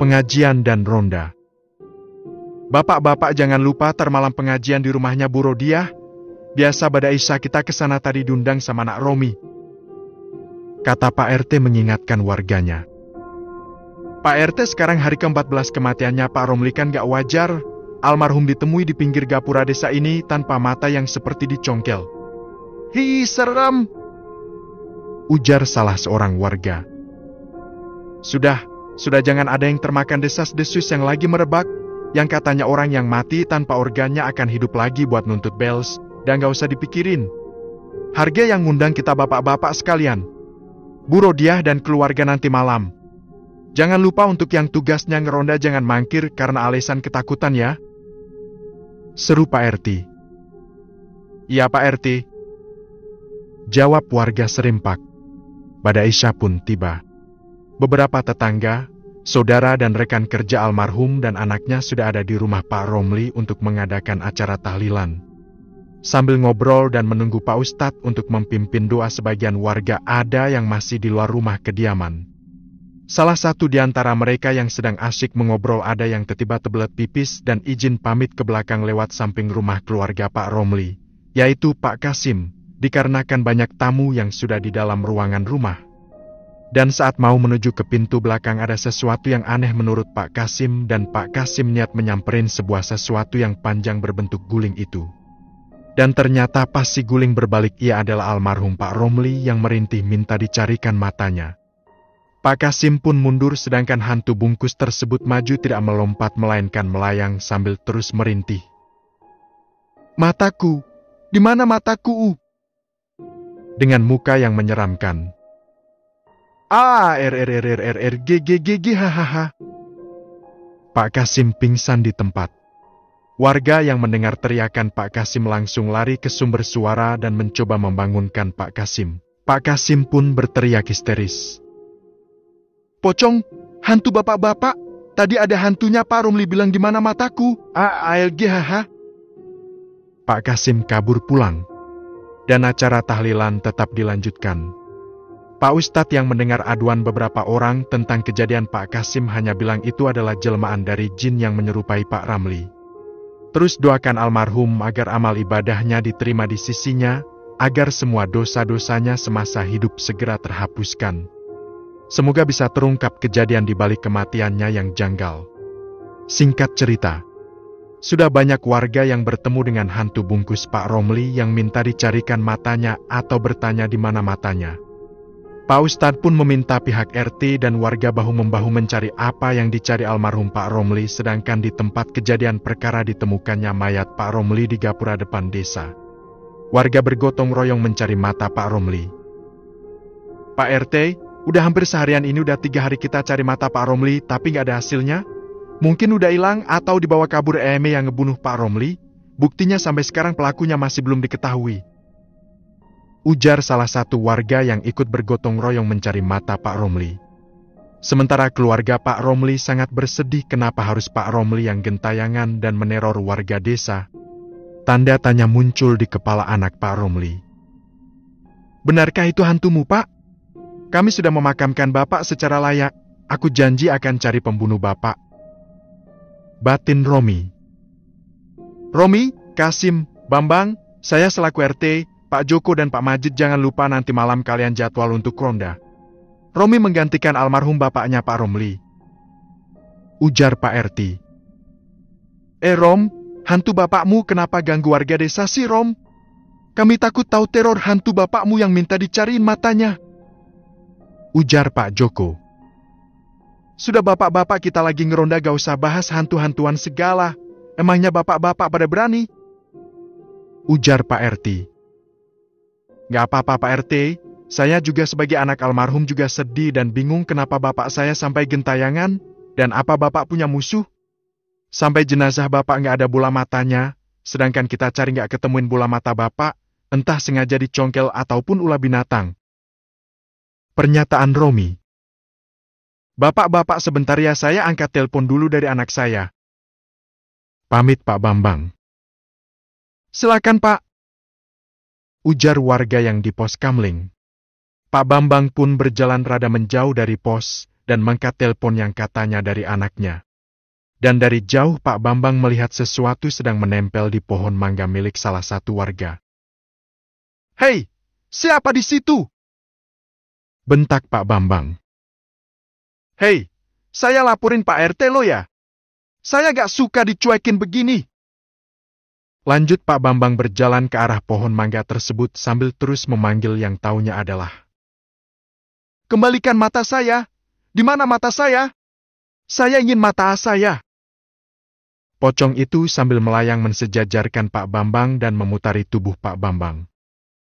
pengajian dan ronda. Bapak-bapak jangan lupa termalam pengajian di rumahnya Bu Rodiah. Biasa pada Isa kita ke sana tadi diundang sama Nak Romi. Kata Pak RT mengingatkan warganya. Pak RT sekarang hari ke-14 kematiannya Pak Romli kan gak wajar. Almarhum ditemui di pinggir gapura desa ini tanpa mata yang seperti dicongkel. Hi, serem! Ujar salah seorang warga. Sudah, sudah jangan ada yang termakan desas-desus yang lagi merebak, yang katanya orang yang mati tanpa organnya akan hidup lagi buat nuntut bels, dan gak usah dipikirin. Harga yang ngundang kita bapak-bapak sekalian. Bu Rodiah dan keluarga nanti malam. Jangan lupa untuk yang tugasnya ngeronda jangan mangkir karena alasan ketakutan ya. Seru Pak RT. Iya Pak RT. Jawab warga Serempak. Pada Isya pun tiba. Beberapa tetangga, saudara dan rekan kerja almarhum dan anaknya sudah ada di rumah Pak Romli untuk mengadakan acara tahlilan. Sambil ngobrol dan menunggu Pak Ustadz untuk memimpin doa sebagian warga ada yang masih di luar rumah kediaman. Salah satu di antara mereka yang sedang asyik mengobrol ada yang tiba-tiba tebelet pipis dan izin pamit ke belakang lewat samping rumah keluarga Pak Romli, yaitu Pak Kasim, dikarenakan banyak tamu yang sudah di dalam ruangan rumah. Dan saat mau menuju ke pintu belakang ada sesuatu yang aneh menurut Pak Kasim dan Pak Kasim niat menyamperin sebuah sesuatu yang panjang berbentuk guling itu. Dan ternyata pas si guling berbalik ia adalah almarhum Pak Romli yang merintih minta dicarikan matanya. Pak Kasim pun mundur sedangkan hantu bungkus tersebut maju tidak melompat melainkan melayang sambil terus merintih. Mataku! Di mana mataku? Dengan muka yang menyeramkan, A ah, R er, R er, R er, R R R G G G G H H H. Pak Kasim pingsan di tempat. Warga yang mendengar teriakan Pak Kasim langsung lari ke sumber suara dan mencoba membangunkan Pak Kasim. Pak Kasim pun berteriak histeris. Pocong, hantu bapak-bapak, tadi ada hantunya Pak Rumli bilang di mana mataku, A A L G H H. Pak Kasim kabur pulang. Dan acara tahlilan tetap dilanjutkan. Pak Ustadz yang mendengar aduan beberapa orang tentang kejadian Pak Kasim hanya bilang itu adalah jelmaan dari jin yang menyerupai Pak Ramli. Terus doakan almarhum agar amal ibadahnya diterima di sisinya, agar semua dosa-dosanya semasa hidup segera terhapuskan. Semoga bisa terungkap kejadian di balik kematiannya yang janggal. Singkat cerita, sudah banyak warga yang bertemu dengan hantu bungkus Pak Romli yang minta dicarikan matanya atau bertanya di mana matanya. Pak Ustadz pun meminta pihak RT dan warga bahu-membahu mencari apa yang dicari almarhum Pak Romli sedangkan di tempat kejadian perkara ditemukannya mayat Pak Romli di gapura depan desa. Warga bergotong royong mencari mata Pak Romli. Pak RT, udah hampir seharian ini udah tiga hari kita cari mata Pak Romli tapi nggak ada hasilnya? Mungkin udah hilang atau dibawa kabur Eme yang ngebunuh Pak Romli? Buktinya sampai sekarang pelakunya masih belum diketahui ujar salah satu warga yang ikut bergotong royong mencari mata Pak Romli. Sementara keluarga Pak Romli sangat bersedih kenapa harus Pak Romli yang gentayangan dan meneror warga desa. Tanda tanya muncul di kepala anak Pak Romli. Benarkah itu hantumu, Pak? Kami sudah memakamkan Bapak secara layak. Aku janji akan cari pembunuh Bapak. Batin Romi Romi, Kasim, Bambang, saya selaku RT Pak Joko dan Pak Majid jangan lupa nanti malam kalian jadwal untuk ronda. Romi menggantikan almarhum bapaknya Pak Romli. Ujar Pak RT. Eh Rom, hantu bapakmu kenapa ganggu warga desa sih Rom? Kami takut tahu teror hantu bapakmu yang minta dicariin matanya. Ujar Pak Joko. Sudah bapak-bapak kita lagi ngeronda gak usah bahas hantu-hantuan segala. Emangnya bapak-bapak pada berani? Ujar Pak RT. Gak apa-apa Pak RT, saya juga sebagai anak almarhum juga sedih dan bingung kenapa bapak saya sampai gentayangan, dan apa bapak punya musuh? Sampai jenazah bapak nggak ada bola matanya, sedangkan kita cari nggak ketemuin bola mata bapak, entah sengaja dicongkel ataupun ulah binatang. Pernyataan Romi Bapak-bapak sebentar ya saya angkat telepon dulu dari anak saya. Pamit Pak Bambang. Silakan Pak ujar warga yang di pos Kamling. Pak Bambang pun berjalan rada menjauh dari pos dan mengangkat telepon yang katanya dari anaknya. Dan dari jauh Pak Bambang melihat sesuatu sedang menempel di pohon mangga milik salah satu warga. Hei, siapa di situ? Bentak Pak Bambang. Hei, saya laporin Pak RT lo ya. Saya gak suka dicuekin begini. Lanjut Pak Bambang berjalan ke arah pohon mangga tersebut sambil terus memanggil yang taunya adalah. Kembalikan mata saya! Di mana mata saya? Saya ingin mata saya! Pocong itu sambil melayang mensejajarkan Pak Bambang dan memutari tubuh Pak Bambang.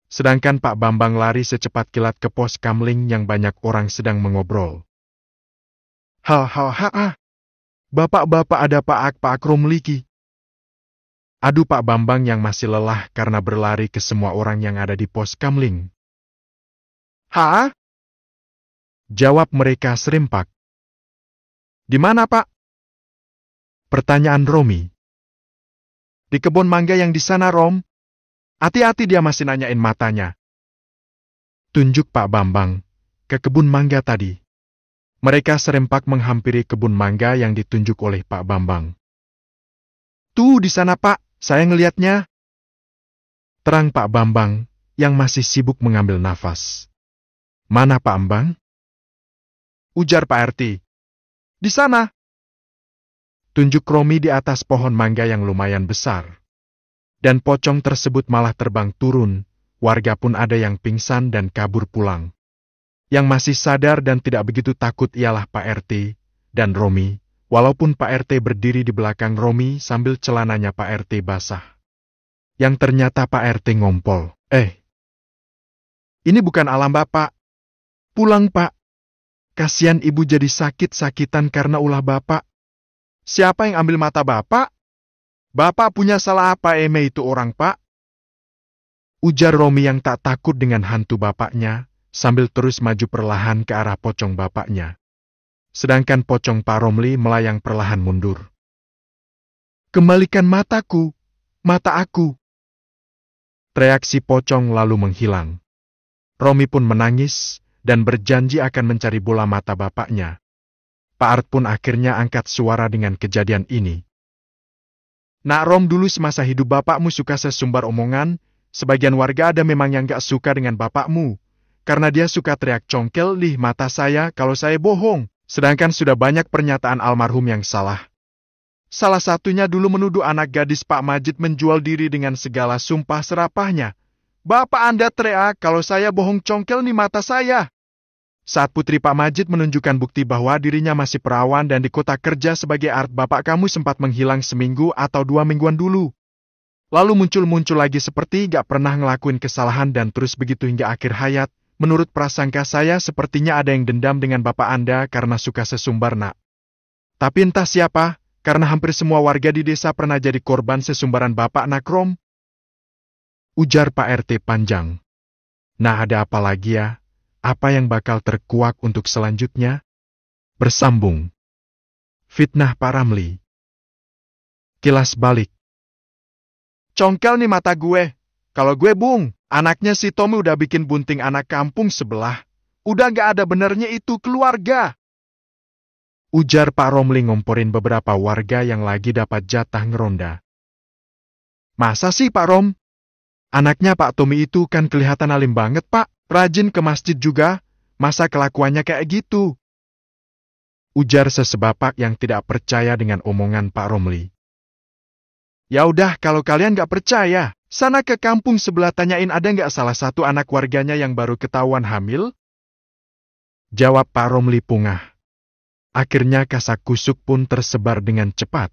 Sedangkan Pak Bambang lari secepat kilat ke pos kamling yang banyak orang sedang mengobrol. Ha ha ha ah. Bapak-bapak ada Pak Ak Pak Liki. Aduh Pak Bambang yang masih lelah karena berlari ke semua orang yang ada di pos Kamling. Ha? Jawab mereka serempak. Di mana Pak? Pertanyaan Romi. Di kebun mangga yang di sana Rom. Hati-hati dia masih nanyain matanya. Tunjuk Pak Bambang ke kebun mangga tadi. Mereka serempak menghampiri kebun mangga yang ditunjuk oleh Pak Bambang. Tuh di sana Pak, saya ngelihatnya, terang Pak Bambang yang masih sibuk mengambil nafas. Mana Pak Ambang? Ujar Pak RT. Di sana. Tunjuk Romi di atas pohon mangga yang lumayan besar. Dan pocong tersebut malah terbang turun, warga pun ada yang pingsan dan kabur pulang. Yang masih sadar dan tidak begitu takut ialah Pak RT dan Romi walaupun Pak RT berdiri di belakang Romi sambil celananya Pak RT basah. Yang ternyata Pak RT ngompol. Eh, ini bukan alam Bapak. Pulang Pak. Kasihan ibu jadi sakit-sakitan karena ulah Bapak. Siapa yang ambil mata Bapak? Bapak punya salah apa Eme itu orang Pak? Ujar Romi yang tak takut dengan hantu bapaknya, sambil terus maju perlahan ke arah pocong bapaknya sedangkan pocong Pak Romli melayang perlahan mundur. Kembalikan mataku, mata aku. Reaksi pocong lalu menghilang. Romi pun menangis dan berjanji akan mencari bola mata bapaknya. Pak Art pun akhirnya angkat suara dengan kejadian ini. Nak Rom dulu semasa hidup bapakmu suka sesumbar omongan, sebagian warga ada memang yang gak suka dengan bapakmu. Karena dia suka teriak congkel lih mata saya kalau saya bohong. Sedangkan sudah banyak pernyataan almarhum yang salah. Salah satunya dulu menuduh anak gadis Pak Majid menjual diri dengan segala sumpah serapahnya. Bapak Anda teriak kalau saya bohong congkel di mata saya. Saat putri Pak Majid menunjukkan bukti bahwa dirinya masih perawan dan di kota kerja sebagai art bapak kamu sempat menghilang seminggu atau dua mingguan dulu. Lalu muncul-muncul lagi seperti gak pernah ngelakuin kesalahan dan terus begitu hingga akhir hayat, Menurut prasangka saya sepertinya ada yang dendam dengan bapak Anda karena suka sesumbar nak. Tapi entah siapa, karena hampir semua warga di desa pernah jadi korban sesumbaran bapak Nakrom. Ujar Pak RT panjang. Nah ada apa lagi ya? Apa yang bakal terkuak untuk selanjutnya? Bersambung. Fitnah Pak Ramli. Kilas balik. Congkel nih mata gue. Kalau gue bung. Anaknya si Tommy udah bikin bunting anak kampung sebelah. Udah gak ada benernya itu keluarga. Ujar Pak Romli ngomporin beberapa warga yang lagi dapat jatah ngeronda. Masa sih Pak Rom? Anaknya Pak Tommy itu kan kelihatan alim banget Pak. Rajin ke masjid juga. Masa kelakuannya kayak gitu? Ujar sesebapak yang tidak percaya dengan omongan Pak Romli. Ya udah, kalau kalian gak percaya, sana ke kampung sebelah tanyain ada nggak salah satu anak warganya yang baru ketahuan hamil? Jawab Pak Romli pungah. Akhirnya kasak kusuk pun tersebar dengan cepat.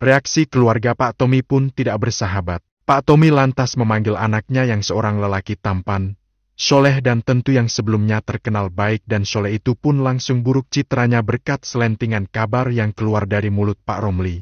Reaksi keluarga Pak Tommy pun tidak bersahabat. Pak Tommy lantas memanggil anaknya yang seorang lelaki tampan, soleh dan tentu yang sebelumnya terkenal baik dan soleh itu pun langsung buruk citranya berkat selentingan kabar yang keluar dari mulut Pak Romli.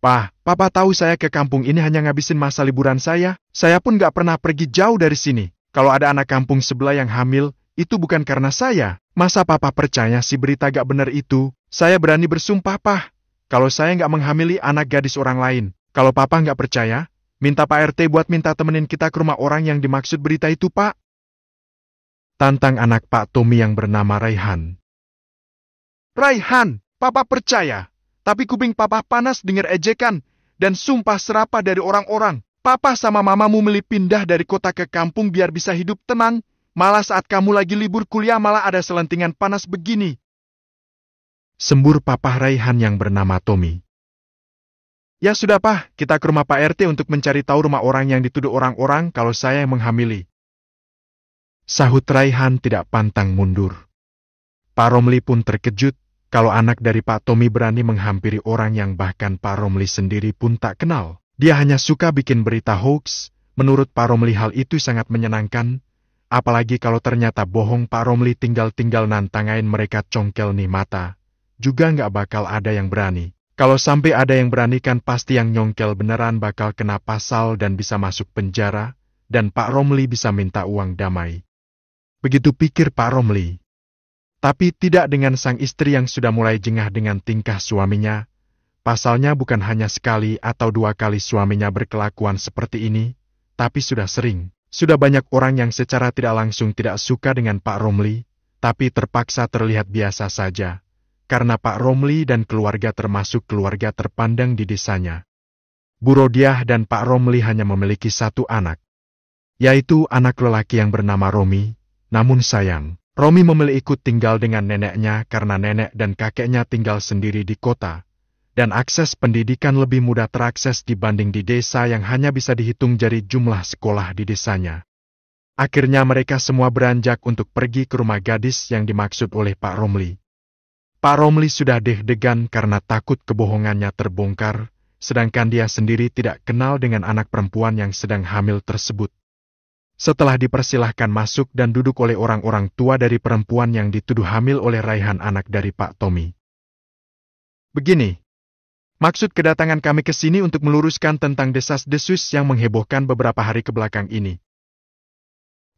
Pah, papa tahu saya ke kampung ini hanya ngabisin masa liburan saya, saya pun gak pernah pergi jauh dari sini. Kalau ada anak kampung sebelah yang hamil, itu bukan karena saya. Masa papa percaya si berita gak benar itu? Saya berani bersumpah, pah. Kalau saya gak menghamili anak gadis orang lain. Kalau papa gak percaya, minta Pak RT buat minta temenin kita ke rumah orang yang dimaksud berita itu, Pak. Tantang anak Pak Tommy yang bernama Raihan. Raihan, papa percaya. Tapi kuping papa panas dengar ejekan dan sumpah serapa dari orang-orang. Papa sama mamamu milih pindah dari kota ke kampung biar bisa hidup tenang. Malah saat kamu lagi libur kuliah malah ada selentingan panas begini. Sembur papa Raihan yang bernama Tommy. Ya sudah Pak. kita ke rumah Pak RT untuk mencari tahu rumah orang yang dituduh orang-orang kalau saya yang menghamili. Sahut Raihan tidak pantang mundur. Pak Romli pun terkejut kalau anak dari Pak Tommy berani menghampiri orang yang bahkan Pak Romli sendiri pun tak kenal, dia hanya suka bikin berita hoax. Menurut Pak Romli hal itu sangat menyenangkan, apalagi kalau ternyata bohong Pak Romli tinggal-tinggal nantangain mereka congkel nih mata. Juga nggak bakal ada yang berani. Kalau sampai ada yang berani kan pasti yang nyongkel beneran bakal kena pasal dan bisa masuk penjara, dan Pak Romli bisa minta uang damai. Begitu pikir Pak Romli. Tapi tidak dengan sang istri yang sudah mulai jengah dengan tingkah suaminya. Pasalnya bukan hanya sekali atau dua kali suaminya berkelakuan seperti ini, tapi sudah sering. Sudah banyak orang yang secara tidak langsung tidak suka dengan Pak Romli, tapi terpaksa terlihat biasa saja. Karena Pak Romli dan keluarga termasuk keluarga terpandang di desanya. Bu Rodiah dan Pak Romli hanya memiliki satu anak, yaitu anak lelaki yang bernama Romi, namun sayang, Romi memilih ikut tinggal dengan neneknya karena nenek dan kakeknya tinggal sendiri di kota, dan akses pendidikan lebih mudah terakses dibanding di desa yang hanya bisa dihitung jari jumlah sekolah di desanya. Akhirnya mereka semua beranjak untuk pergi ke rumah gadis yang dimaksud oleh Pak Romli. Pak Romli sudah deh degan karena takut kebohongannya terbongkar, sedangkan dia sendiri tidak kenal dengan anak perempuan yang sedang hamil tersebut. Setelah dipersilahkan masuk dan duduk oleh orang-orang tua dari perempuan yang dituduh hamil oleh Raihan anak dari Pak Tommy. Begini, maksud kedatangan kami ke sini untuk meluruskan tentang desas-desus yang menghebohkan beberapa hari kebelakang ini.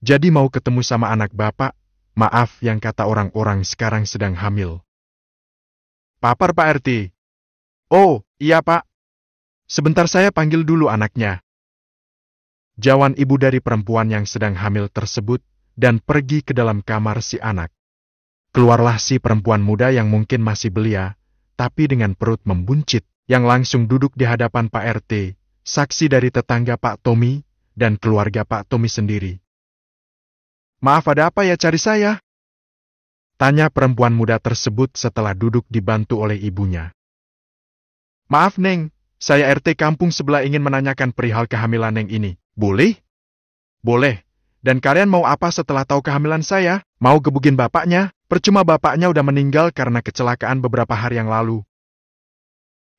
Jadi mau ketemu sama anak bapak, maaf yang kata orang-orang sekarang sedang hamil. Papar Pak RT. Oh, iya Pak. Sebentar saya panggil dulu anaknya jawan ibu dari perempuan yang sedang hamil tersebut dan pergi ke dalam kamar si anak. Keluarlah si perempuan muda yang mungkin masih belia, tapi dengan perut membuncit, yang langsung duduk di hadapan Pak RT, saksi dari tetangga Pak Tommy, dan keluarga Pak Tommy sendiri. Maaf ada apa ya cari saya? Tanya perempuan muda tersebut setelah duduk dibantu oleh ibunya. Maaf Neng, saya RT kampung sebelah ingin menanyakan perihal kehamilan Neng ini. Boleh? Boleh. Dan kalian mau apa setelah tahu kehamilan saya? Mau gebugin bapaknya? Percuma bapaknya udah meninggal karena kecelakaan beberapa hari yang lalu.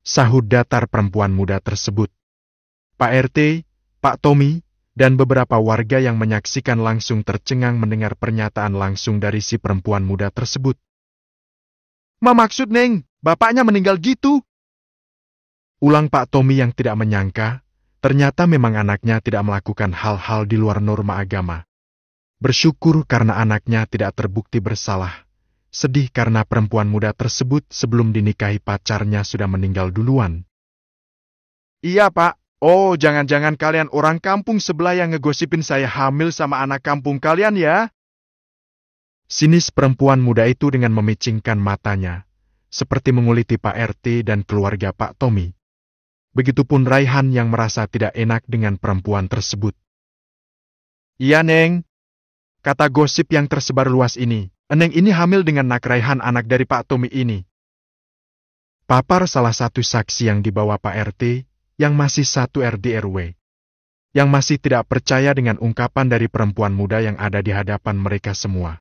Sahut datar perempuan muda tersebut. Pak RT, Pak Tommy, dan beberapa warga yang menyaksikan langsung tercengang mendengar pernyataan langsung dari si perempuan muda tersebut. Ma maksud Neng, bapaknya meninggal gitu? Ulang Pak Tommy yang tidak menyangka Ternyata memang anaknya tidak melakukan hal-hal di luar norma agama. Bersyukur karena anaknya tidak terbukti bersalah. Sedih karena perempuan muda tersebut sebelum dinikahi pacarnya sudah meninggal duluan. Iya pak, oh jangan-jangan kalian orang kampung sebelah yang ngegosipin saya hamil sama anak kampung kalian ya? Sinis perempuan muda itu dengan memicingkan matanya, seperti menguliti Pak RT dan keluarga Pak Tommy. Begitupun Raihan yang merasa tidak enak dengan perempuan tersebut. Iya Neng, kata gosip yang tersebar luas ini, Neng ini hamil dengan Nak Raihan anak dari Pak Tommy ini. Papar salah satu saksi yang dibawa Pak RT, yang masih satu RDRW. yang masih tidak percaya dengan ungkapan dari perempuan muda yang ada di hadapan mereka semua.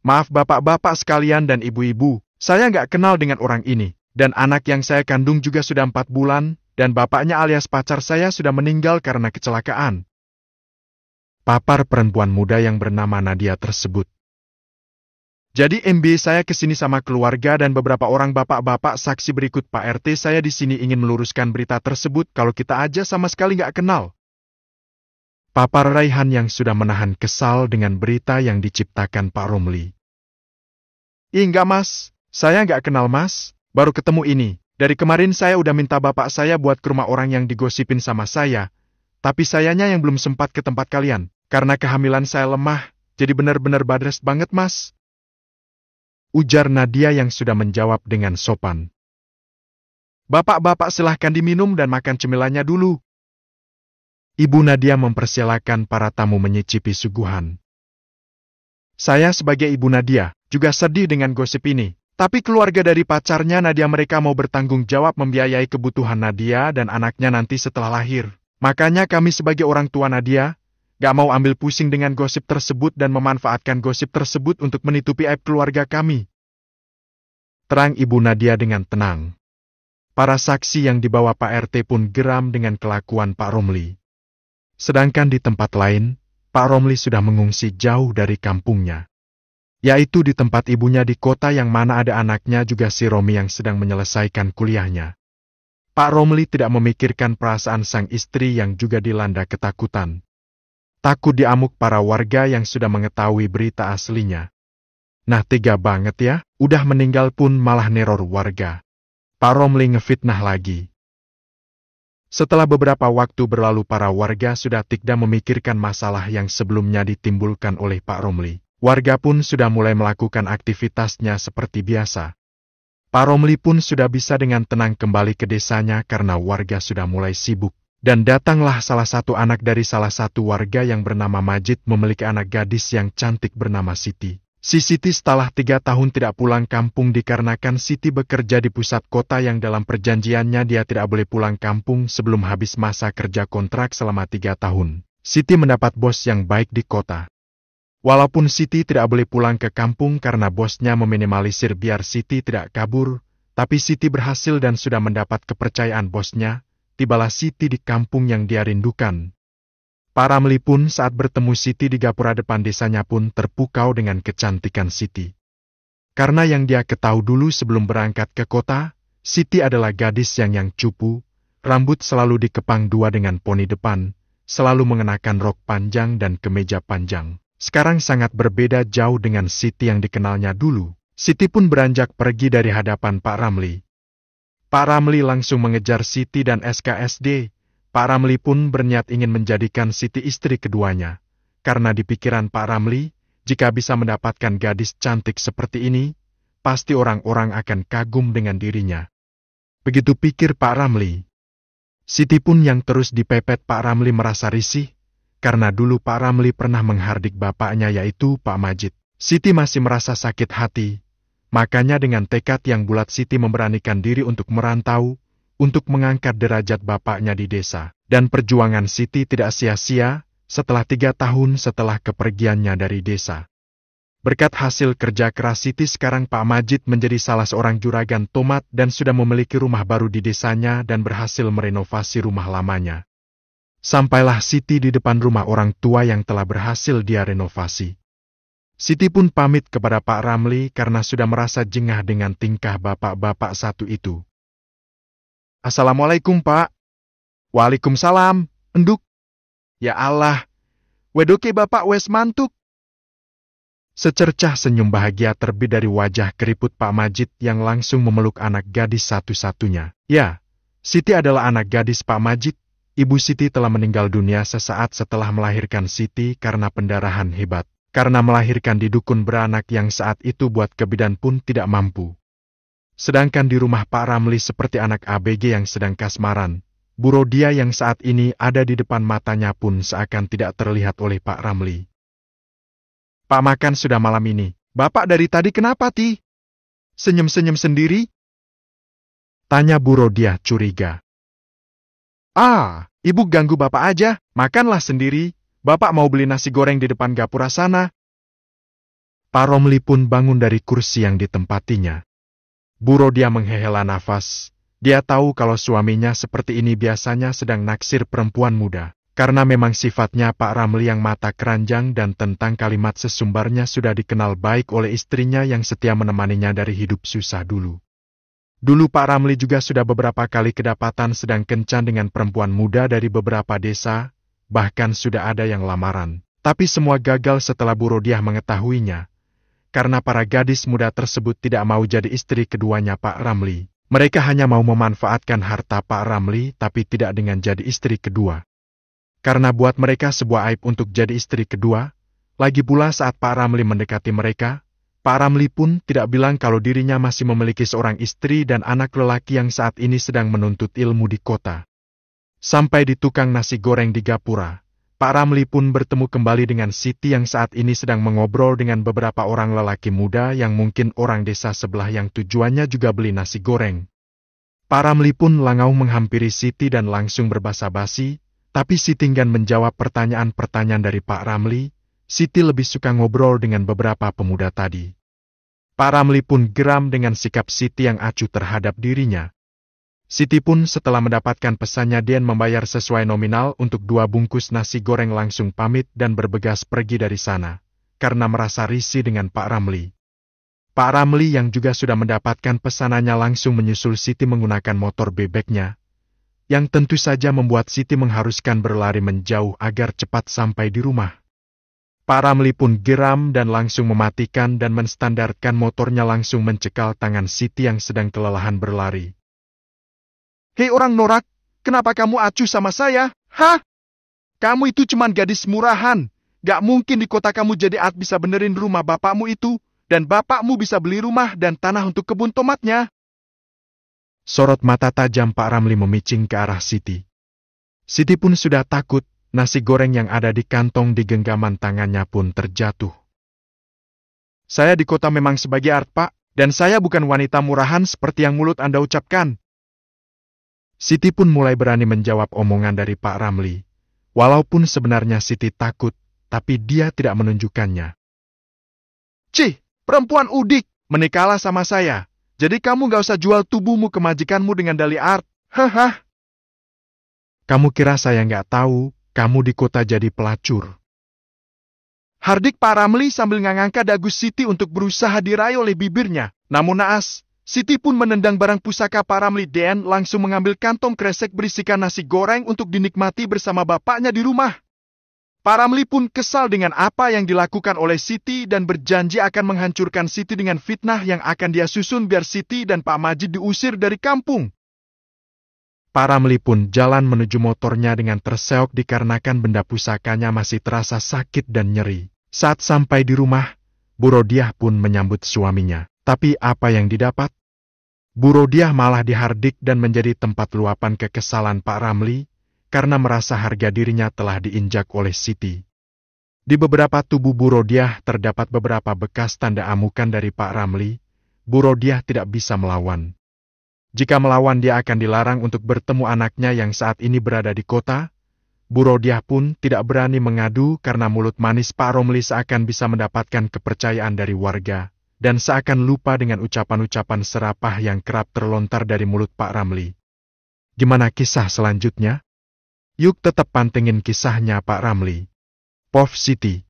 Maaf bapak-bapak sekalian dan ibu-ibu, saya nggak kenal dengan orang ini dan anak yang saya kandung juga sudah empat bulan, dan bapaknya alias pacar saya sudah meninggal karena kecelakaan. Papar perempuan muda yang bernama Nadia tersebut. Jadi MB saya kesini sama keluarga dan beberapa orang bapak-bapak saksi berikut Pak RT saya di sini ingin meluruskan berita tersebut kalau kita aja sama sekali nggak kenal. Papar Raihan yang sudah menahan kesal dengan berita yang diciptakan Pak Romli. Ih nggak mas, saya nggak kenal mas, Baru ketemu ini. Dari kemarin saya udah minta bapak saya buat ke rumah orang yang digosipin sama saya. Tapi sayanya yang belum sempat ke tempat kalian. Karena kehamilan saya lemah, jadi benar-benar badres banget mas. Ujar Nadia yang sudah menjawab dengan sopan. Bapak-bapak silahkan diminum dan makan cemilannya dulu. Ibu Nadia mempersilahkan para tamu menyicipi suguhan. Saya sebagai Ibu Nadia, juga sedih dengan gosip ini. Tapi keluarga dari pacarnya Nadia mereka mau bertanggung jawab membiayai kebutuhan Nadia dan anaknya nanti setelah lahir. Makanya kami sebagai orang tua Nadia, gak mau ambil pusing dengan gosip tersebut dan memanfaatkan gosip tersebut untuk menitupi aib keluarga kami. Terang Ibu Nadia dengan tenang. Para saksi yang dibawa Pak RT pun geram dengan kelakuan Pak Romli. Sedangkan di tempat lain, Pak Romli sudah mengungsi jauh dari kampungnya yaitu di tempat ibunya di kota yang mana ada anaknya juga si Romi yang sedang menyelesaikan kuliahnya. Pak Romli tidak memikirkan perasaan sang istri yang juga dilanda ketakutan. Takut diamuk para warga yang sudah mengetahui berita aslinya. Nah tiga banget ya, udah meninggal pun malah neror warga. Pak Romli ngefitnah lagi. Setelah beberapa waktu berlalu para warga sudah tidak memikirkan masalah yang sebelumnya ditimbulkan oleh Pak Romli. Warga pun sudah mulai melakukan aktivitasnya seperti biasa. Paromli pun sudah bisa dengan tenang kembali ke desanya karena warga sudah mulai sibuk. Dan datanglah salah satu anak dari salah satu warga yang bernama Majid memiliki anak gadis yang cantik bernama Siti. Si Siti setelah tiga tahun tidak pulang kampung dikarenakan Siti bekerja di pusat kota yang dalam perjanjiannya dia tidak boleh pulang kampung sebelum habis masa kerja kontrak selama tiga tahun. Siti mendapat bos yang baik di kota. Walaupun Siti tidak boleh pulang ke kampung karena bosnya meminimalisir biar Siti tidak kabur, tapi Siti berhasil dan sudah mendapat kepercayaan bosnya, tibalah Siti di kampung yang dia rindukan. Para meli pun saat bertemu Siti di gapura depan desanya pun terpukau dengan kecantikan Siti. Karena yang dia ketahui dulu sebelum berangkat ke kota, Siti adalah gadis yang yang cupu, rambut selalu dikepang dua dengan poni depan, selalu mengenakan rok panjang dan kemeja panjang sekarang sangat berbeda jauh dengan Siti yang dikenalnya dulu. Siti pun beranjak pergi dari hadapan Pak Ramli. Pak Ramli langsung mengejar Siti dan SKSD. Pak Ramli pun berniat ingin menjadikan Siti istri keduanya. Karena di pikiran Pak Ramli, jika bisa mendapatkan gadis cantik seperti ini, pasti orang-orang akan kagum dengan dirinya. Begitu pikir Pak Ramli. Siti pun yang terus dipepet Pak Ramli merasa risih, karena dulu Pak Ramli pernah menghardik bapaknya yaitu Pak Majid. Siti masih merasa sakit hati, makanya dengan tekad yang bulat Siti memberanikan diri untuk merantau, untuk mengangkat derajat bapaknya di desa. Dan perjuangan Siti tidak sia-sia setelah tiga tahun setelah kepergiannya dari desa. Berkat hasil kerja keras Siti sekarang Pak Majid menjadi salah seorang juragan tomat dan sudah memiliki rumah baru di desanya dan berhasil merenovasi rumah lamanya. Sampailah Siti di depan rumah orang tua yang telah berhasil dia renovasi. Siti pun pamit kepada Pak Ramli karena sudah merasa jengah dengan tingkah bapak-bapak satu itu. Assalamualaikum, Pak. Waalaikumsalam, enduk. Ya Allah, wedoke bapak wes mantuk. Secercah senyum bahagia terbit dari wajah keriput Pak Majid yang langsung memeluk anak gadis satu-satunya. Ya, Siti adalah anak gadis Pak Majid Ibu Siti telah meninggal dunia sesaat setelah melahirkan Siti karena pendarahan hebat. Karena melahirkan di dukun beranak yang saat itu buat kebidan pun tidak mampu. Sedangkan di rumah Pak Ramli seperti anak ABG yang sedang kasmaran, Bu Rodia yang saat ini ada di depan matanya pun seakan tidak terlihat oleh Pak Ramli. Pak makan sudah malam ini. Bapak dari tadi kenapa, Ti? Senyum-senyum sendiri? Tanya Bu Rodia curiga. Ah, ibu ganggu bapak aja, makanlah sendiri. Bapak mau beli nasi goreng di depan gapura sana. Pak Romli pun bangun dari kursi yang ditempatinya. Buro dia menghela nafas. Dia tahu kalau suaminya seperti ini biasanya sedang naksir perempuan muda. Karena memang sifatnya Pak Ramli yang mata keranjang dan tentang kalimat sesumbarnya sudah dikenal baik oleh istrinya yang setia menemaninya dari hidup susah dulu. Dulu Pak Ramli juga sudah beberapa kali kedapatan sedang kencan dengan perempuan muda dari beberapa desa, bahkan sudah ada yang lamaran. Tapi semua gagal setelah Bu Rodiah mengetahuinya, karena para gadis muda tersebut tidak mau jadi istri keduanya Pak Ramli. Mereka hanya mau memanfaatkan harta Pak Ramli tapi tidak dengan jadi istri kedua. Karena buat mereka sebuah aib untuk jadi istri kedua, lagi pula saat Pak Ramli mendekati mereka, Pak Ramli pun tidak bilang kalau dirinya masih memiliki seorang istri dan anak lelaki yang saat ini sedang menuntut ilmu di kota. Sampai di tukang nasi goreng di Gapura, Pak Ramli pun bertemu kembali dengan Siti yang saat ini sedang mengobrol dengan beberapa orang lelaki muda yang mungkin orang desa sebelah yang tujuannya juga beli nasi goreng. Pak Ramli pun langau menghampiri Siti dan langsung berbasa basi, tapi Siti enggan menjawab pertanyaan-pertanyaan dari Pak Ramli, Siti lebih suka ngobrol dengan beberapa pemuda tadi. Pak Ramli pun geram dengan sikap Siti yang acuh terhadap dirinya. Siti pun setelah mendapatkan pesannya Dian membayar sesuai nominal untuk dua bungkus nasi goreng langsung pamit dan berbegas pergi dari sana, karena merasa risih dengan Pak Ramli. Pak Ramli yang juga sudah mendapatkan pesanannya langsung menyusul Siti menggunakan motor bebeknya, yang tentu saja membuat Siti mengharuskan berlari menjauh agar cepat sampai di rumah. Ramli pun geram dan langsung mematikan dan menstandarkan motornya langsung mencekal tangan Siti yang sedang kelelahan berlari. Hei orang norak, kenapa kamu acuh sama saya? Hah? Kamu itu cuman gadis murahan. Gak mungkin di kota kamu jadi at bisa benerin rumah bapakmu itu, dan bapakmu bisa beli rumah dan tanah untuk kebun tomatnya. Sorot mata tajam Pak Ramli memicing ke arah Siti. Siti pun sudah takut, nasi goreng yang ada di kantong di genggaman tangannya pun terjatuh. Saya di kota memang sebagai art pak, dan saya bukan wanita murahan seperti yang mulut Anda ucapkan. Siti pun mulai berani menjawab omongan dari Pak Ramli. Walaupun sebenarnya Siti takut, tapi dia tidak menunjukkannya. Cih, perempuan udik, menikahlah sama saya. Jadi kamu gak usah jual tubuhmu ke majikanmu dengan dali art. Hahaha. Kamu kira saya gak tahu kamu di kota jadi pelacur. Hardik Paramli sambil ngangangka dagu Siti untuk berusaha dirayu oleh bibirnya. Namun naas, Siti pun menendang barang pusaka Paramli Dan langsung mengambil kantong kresek berisikan nasi goreng untuk dinikmati bersama bapaknya di rumah. Paramli pun kesal dengan apa yang dilakukan oleh Siti dan berjanji akan menghancurkan Siti dengan fitnah yang akan dia susun biar Siti dan Pak Majid diusir dari kampung. Paramli pun jalan menuju motornya dengan terseok dikarenakan benda pusakanya masih terasa sakit dan nyeri. Saat sampai di rumah, Burodiah pun menyambut suaminya. Tapi apa yang didapat? Burodiah malah dihardik dan menjadi tempat luapan kekesalan Pak Ramli karena merasa harga dirinya telah diinjak oleh Siti. Di beberapa tubuh Burodiah terdapat beberapa bekas tanda amukan dari Pak Ramli. Burodiah tidak bisa melawan. Jika melawan dia akan dilarang untuk bertemu anaknya yang saat ini berada di kota, Burodiah pun tidak berani mengadu karena mulut manis Pak Romli seakan bisa mendapatkan kepercayaan dari warga, dan seakan lupa dengan ucapan-ucapan serapah yang kerap terlontar dari mulut Pak Ramli. Gimana kisah selanjutnya? Yuk tetap pantengin kisahnya Pak Ramli. Pov City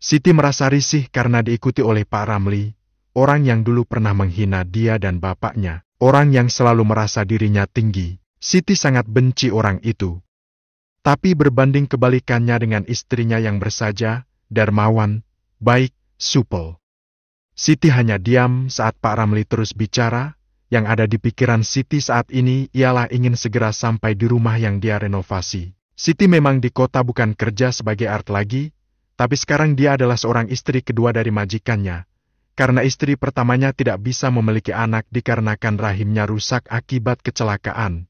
Siti merasa risih karena diikuti oleh Pak Ramli, orang yang dulu pernah menghina dia dan bapaknya, orang yang selalu merasa dirinya tinggi, Siti sangat benci orang itu. Tapi berbanding kebalikannya dengan istrinya yang bersaja, dermawan, baik, supel. Siti hanya diam saat Pak Ramli terus bicara, yang ada di pikiran Siti saat ini ialah ingin segera sampai di rumah yang dia renovasi. Siti memang di kota bukan kerja sebagai art lagi, tapi sekarang dia adalah seorang istri kedua dari majikannya, karena istri pertamanya tidak bisa memiliki anak dikarenakan rahimnya rusak akibat kecelakaan.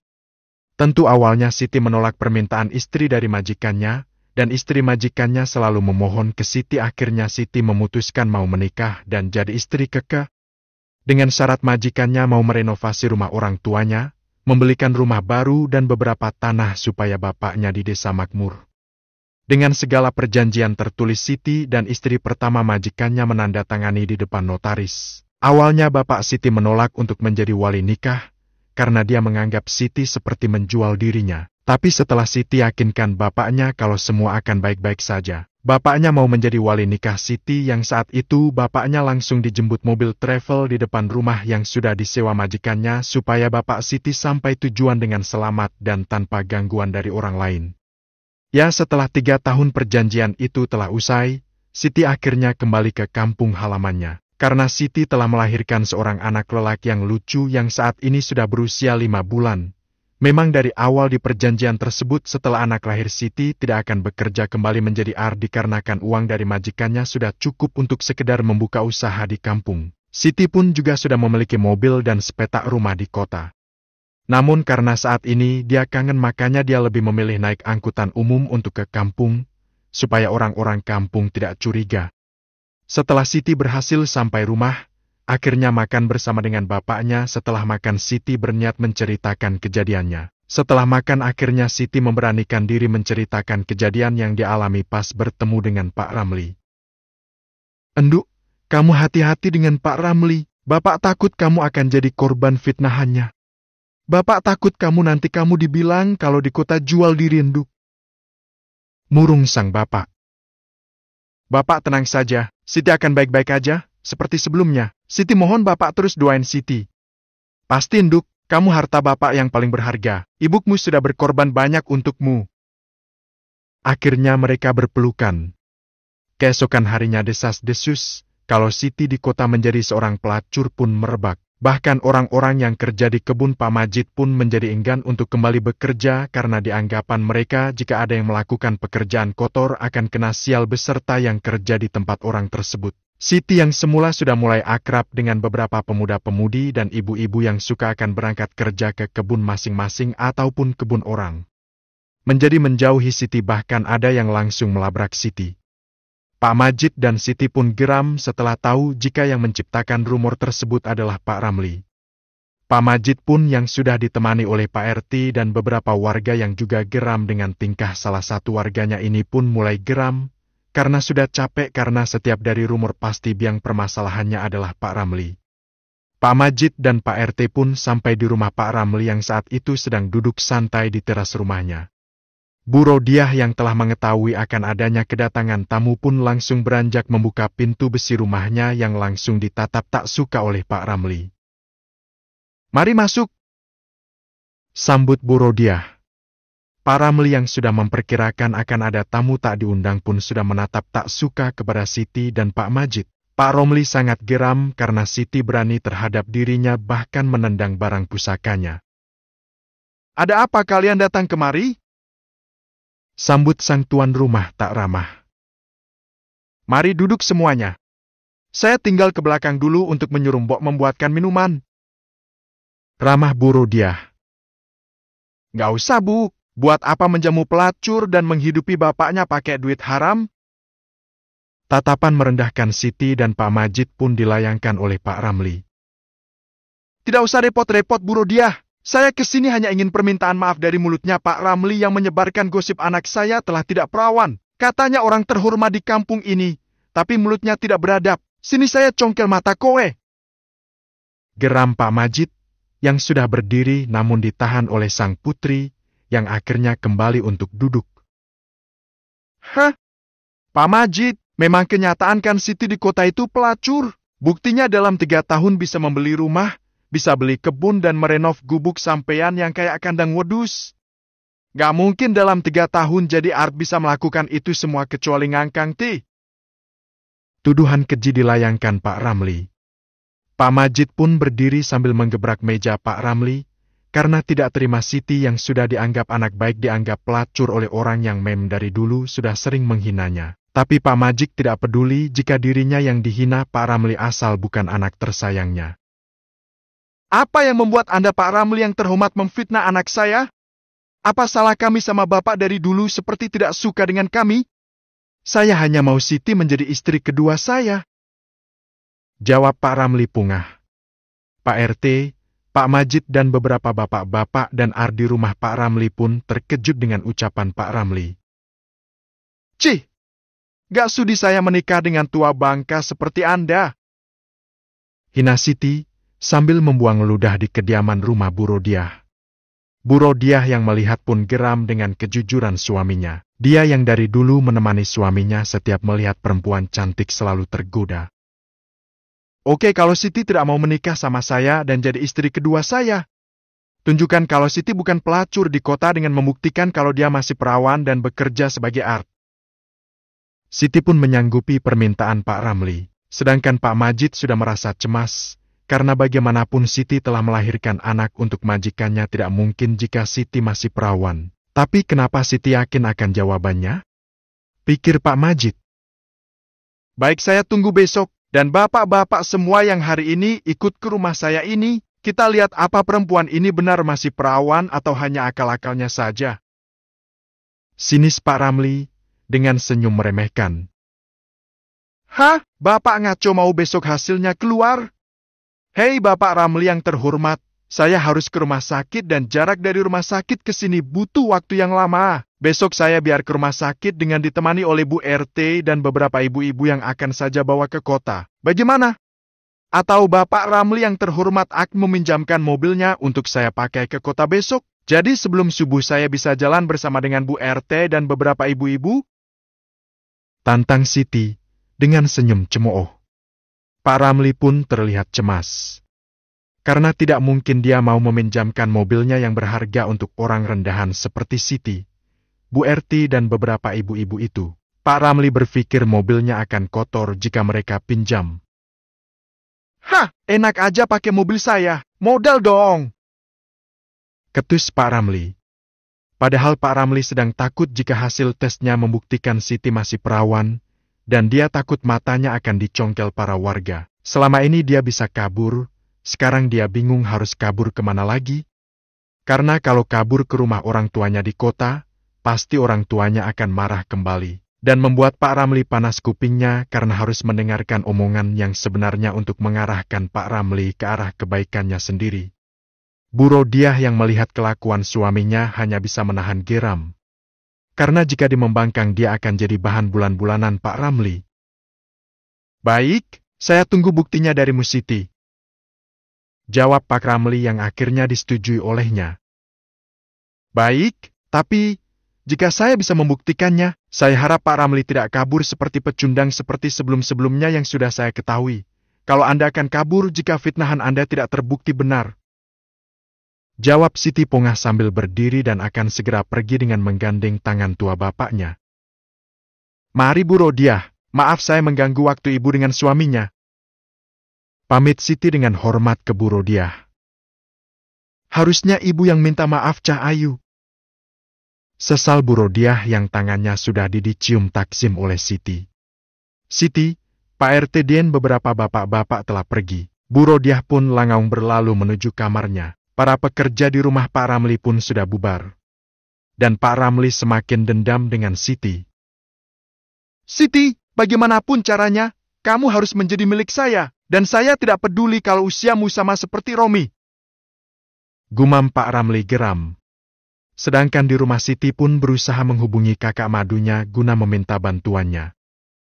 Tentu awalnya Siti menolak permintaan istri dari majikannya, dan istri majikannya selalu memohon ke Siti akhirnya Siti memutuskan mau menikah dan jadi istri keke. Dengan syarat majikannya mau merenovasi rumah orang tuanya, membelikan rumah baru dan beberapa tanah supaya bapaknya di desa makmur. Dengan segala perjanjian tertulis Siti dan istri pertama majikannya menandatangani di depan notaris. Awalnya Bapak Siti menolak untuk menjadi wali nikah, karena dia menganggap Siti seperti menjual dirinya. Tapi setelah Siti yakinkan bapaknya kalau semua akan baik-baik saja, bapaknya mau menjadi wali nikah Siti yang saat itu bapaknya langsung dijemput mobil travel di depan rumah yang sudah disewa majikannya supaya bapak Siti sampai tujuan dengan selamat dan tanpa gangguan dari orang lain. Ya setelah tiga tahun perjanjian itu telah usai, Siti akhirnya kembali ke kampung halamannya. Karena Siti telah melahirkan seorang anak lelaki yang lucu yang saat ini sudah berusia lima bulan. Memang dari awal di perjanjian tersebut setelah anak lahir Siti tidak akan bekerja kembali menjadi AR dikarenakan uang dari majikannya sudah cukup untuk sekedar membuka usaha di kampung. Siti pun juga sudah memiliki mobil dan sepetak rumah di kota. Namun karena saat ini dia kangen makanya dia lebih memilih naik angkutan umum untuk ke kampung, supaya orang-orang kampung tidak curiga. Setelah Siti berhasil sampai rumah, akhirnya makan bersama dengan bapaknya setelah makan Siti berniat menceritakan kejadiannya. Setelah makan akhirnya Siti memberanikan diri menceritakan kejadian yang dialami pas bertemu dengan Pak Ramli. Enduk, kamu hati-hati dengan Pak Ramli. Bapak takut kamu akan jadi korban fitnahannya. Bapak takut kamu nanti kamu dibilang kalau di kota jual dirindu. Murung sang bapak. Bapak tenang saja, Siti akan baik-baik aja, seperti sebelumnya. Siti mohon bapak terus doain Siti. Pasti induk, kamu harta bapak yang paling berharga. Ibumu sudah berkorban banyak untukmu. Akhirnya mereka berpelukan. Keesokan harinya desas-desus, kalau Siti di kota menjadi seorang pelacur pun merebak. Bahkan orang-orang yang kerja di kebun Pak Majid pun menjadi enggan untuk kembali bekerja karena dianggapan mereka jika ada yang melakukan pekerjaan kotor akan kena sial beserta yang kerja di tempat orang tersebut. Siti yang semula sudah mulai akrab dengan beberapa pemuda-pemudi dan ibu-ibu yang suka akan berangkat kerja ke kebun masing-masing ataupun kebun orang. Menjadi menjauhi Siti bahkan ada yang langsung melabrak Siti. Pak Majid dan Siti pun geram setelah tahu jika yang menciptakan rumor tersebut adalah Pak Ramli. Pak Majid pun yang sudah ditemani oleh Pak RT dan beberapa warga yang juga geram dengan tingkah salah satu warganya ini pun mulai geram, karena sudah capek karena setiap dari rumor pasti biang permasalahannya adalah Pak Ramli. Pak Majid dan Pak RT pun sampai di rumah Pak Ramli yang saat itu sedang duduk santai di teras rumahnya. Bu Rodiah yang telah mengetahui akan adanya kedatangan tamu pun langsung beranjak membuka pintu besi rumahnya yang langsung ditatap tak suka oleh Pak Ramli. Mari masuk. Sambut Bu Rodiah. Pak Ramli yang sudah memperkirakan akan ada tamu tak diundang pun sudah menatap tak suka kepada Siti dan Pak Majid. Pak Romli sangat geram karena Siti berani terhadap dirinya bahkan menendang barang pusakanya. Ada apa kalian datang kemari? Sambut sang tuan rumah tak ramah. Mari duduk semuanya. Saya tinggal ke belakang dulu untuk menyuruh Mbok membuatkan minuman. Ramah buru dia. Gak usah, Bu. Buat apa menjamu pelacur dan menghidupi bapaknya pakai duit haram? Tatapan merendahkan Siti dan Pak Majid pun dilayangkan oleh Pak Ramli. Tidak usah repot-repot, Bu Rodiah. Saya kesini hanya ingin permintaan maaf dari mulutnya Pak Ramli yang menyebarkan gosip anak saya telah tidak perawan. Katanya orang terhormat di kampung ini, tapi mulutnya tidak beradab. Sini saya congkel mata kowe. Geram Pak Majid yang sudah berdiri namun ditahan oleh sang putri yang akhirnya kembali untuk duduk. Hah? Pak Majid, memang kenyataan kan Siti di kota itu pelacur. Buktinya dalam tiga tahun bisa membeli rumah, bisa beli kebun dan merenov gubuk sampean yang kayak kandang wedus. Gak mungkin dalam tiga tahun jadi Art bisa melakukan itu semua kecuali ngangkang ti. Tuduhan keji dilayangkan Pak Ramli. Pak Majid pun berdiri sambil menggebrak meja Pak Ramli, karena tidak terima Siti yang sudah dianggap anak baik dianggap pelacur oleh orang yang mem dari dulu sudah sering menghinanya. Tapi Pak Majid tidak peduli jika dirinya yang dihina Pak Ramli asal bukan anak tersayangnya. Apa yang membuat Anda Pak Ramli yang terhormat memfitnah anak saya? Apa salah kami sama Bapak dari dulu seperti tidak suka dengan kami? Saya hanya mau Siti menjadi istri kedua saya. Jawab Pak Ramli pungah. Pak RT, Pak Majid dan beberapa bapak-bapak dan ardi rumah Pak Ramli pun terkejut dengan ucapan Pak Ramli. Cih, gak sudi saya menikah dengan tua bangka seperti Anda. Hina Siti, sambil membuang ludah di kediaman rumah Burodiah. Burodiah yang melihat pun geram dengan kejujuran suaminya. Dia yang dari dulu menemani suaminya setiap melihat perempuan cantik selalu tergoda. Oke kalau Siti tidak mau menikah sama saya dan jadi istri kedua saya. Tunjukkan kalau Siti bukan pelacur di kota dengan membuktikan kalau dia masih perawan dan bekerja sebagai art. Siti pun menyanggupi permintaan Pak Ramli, sedangkan Pak Majid sudah merasa cemas karena bagaimanapun Siti telah melahirkan anak untuk majikannya tidak mungkin jika Siti masih perawan. Tapi kenapa Siti yakin akan jawabannya? Pikir Pak Majid. Baik saya tunggu besok, dan bapak-bapak semua yang hari ini ikut ke rumah saya ini, kita lihat apa perempuan ini benar masih perawan atau hanya akal-akalnya saja. Sinis Pak Ramli, dengan senyum meremehkan. Hah, bapak ngaco mau besok hasilnya keluar? Hei Bapak Ramli yang terhormat, saya harus ke rumah sakit dan jarak dari rumah sakit ke sini butuh waktu yang lama. Besok saya biar ke rumah sakit dengan ditemani oleh Bu RT dan beberapa ibu-ibu yang akan saja bawa ke kota. Bagaimana? Atau Bapak Ramli yang terhormat akan meminjamkan mobilnya untuk saya pakai ke kota besok? Jadi sebelum subuh saya bisa jalan bersama dengan Bu RT dan beberapa ibu-ibu? Tantang Siti dengan senyum cemooh. Pak Ramli pun terlihat cemas. Karena tidak mungkin dia mau meminjamkan mobilnya yang berharga untuk orang rendahan seperti Siti, Bu RT dan beberapa ibu-ibu itu. Pak Ramli berpikir mobilnya akan kotor jika mereka pinjam. Hah, enak aja pakai mobil saya. Modal dong. Ketus Pak Ramli. Padahal Pak Ramli sedang takut jika hasil tesnya membuktikan Siti masih perawan, dan dia takut matanya akan dicongkel para warga. Selama ini dia bisa kabur, sekarang dia bingung harus kabur kemana lagi. Karena kalau kabur ke rumah orang tuanya di kota, pasti orang tuanya akan marah kembali. Dan membuat Pak Ramli panas kupingnya karena harus mendengarkan omongan yang sebenarnya untuk mengarahkan Pak Ramli ke arah kebaikannya sendiri. Bu Rodiah yang melihat kelakuan suaminya hanya bisa menahan geram. Karena jika dimembangkang dia akan jadi bahan bulan-bulanan Pak Ramli. Baik, saya tunggu buktinya dari Musiti. Jawab Pak Ramli yang akhirnya disetujui olehnya. Baik, tapi jika saya bisa membuktikannya, saya harap Pak Ramli tidak kabur seperti pecundang seperti sebelum-sebelumnya yang sudah saya ketahui. Kalau Anda akan kabur jika fitnahan Anda tidak terbukti benar, Jawab Siti Pongah sambil berdiri dan akan segera pergi dengan menggandeng tangan tua bapaknya. Mari Bu Rodiah, maaf saya mengganggu waktu ibu dengan suaminya. Pamit Siti dengan hormat ke Bu Rodiah. Harusnya ibu yang minta maaf Cah Ayu. Sesal Bu Rodiah yang tangannya sudah didicium taksim oleh Siti. Siti, Pak RT Dien beberapa bapak-bapak telah pergi. Bu Rodiah pun langaung berlalu menuju kamarnya para pekerja di rumah Pak Ramli pun sudah bubar. Dan Pak Ramli semakin dendam dengan Siti. Siti, bagaimanapun caranya, kamu harus menjadi milik saya, dan saya tidak peduli kalau usiamu sama seperti Romi. Gumam Pak Ramli geram. Sedangkan di rumah Siti pun berusaha menghubungi kakak madunya guna meminta bantuannya.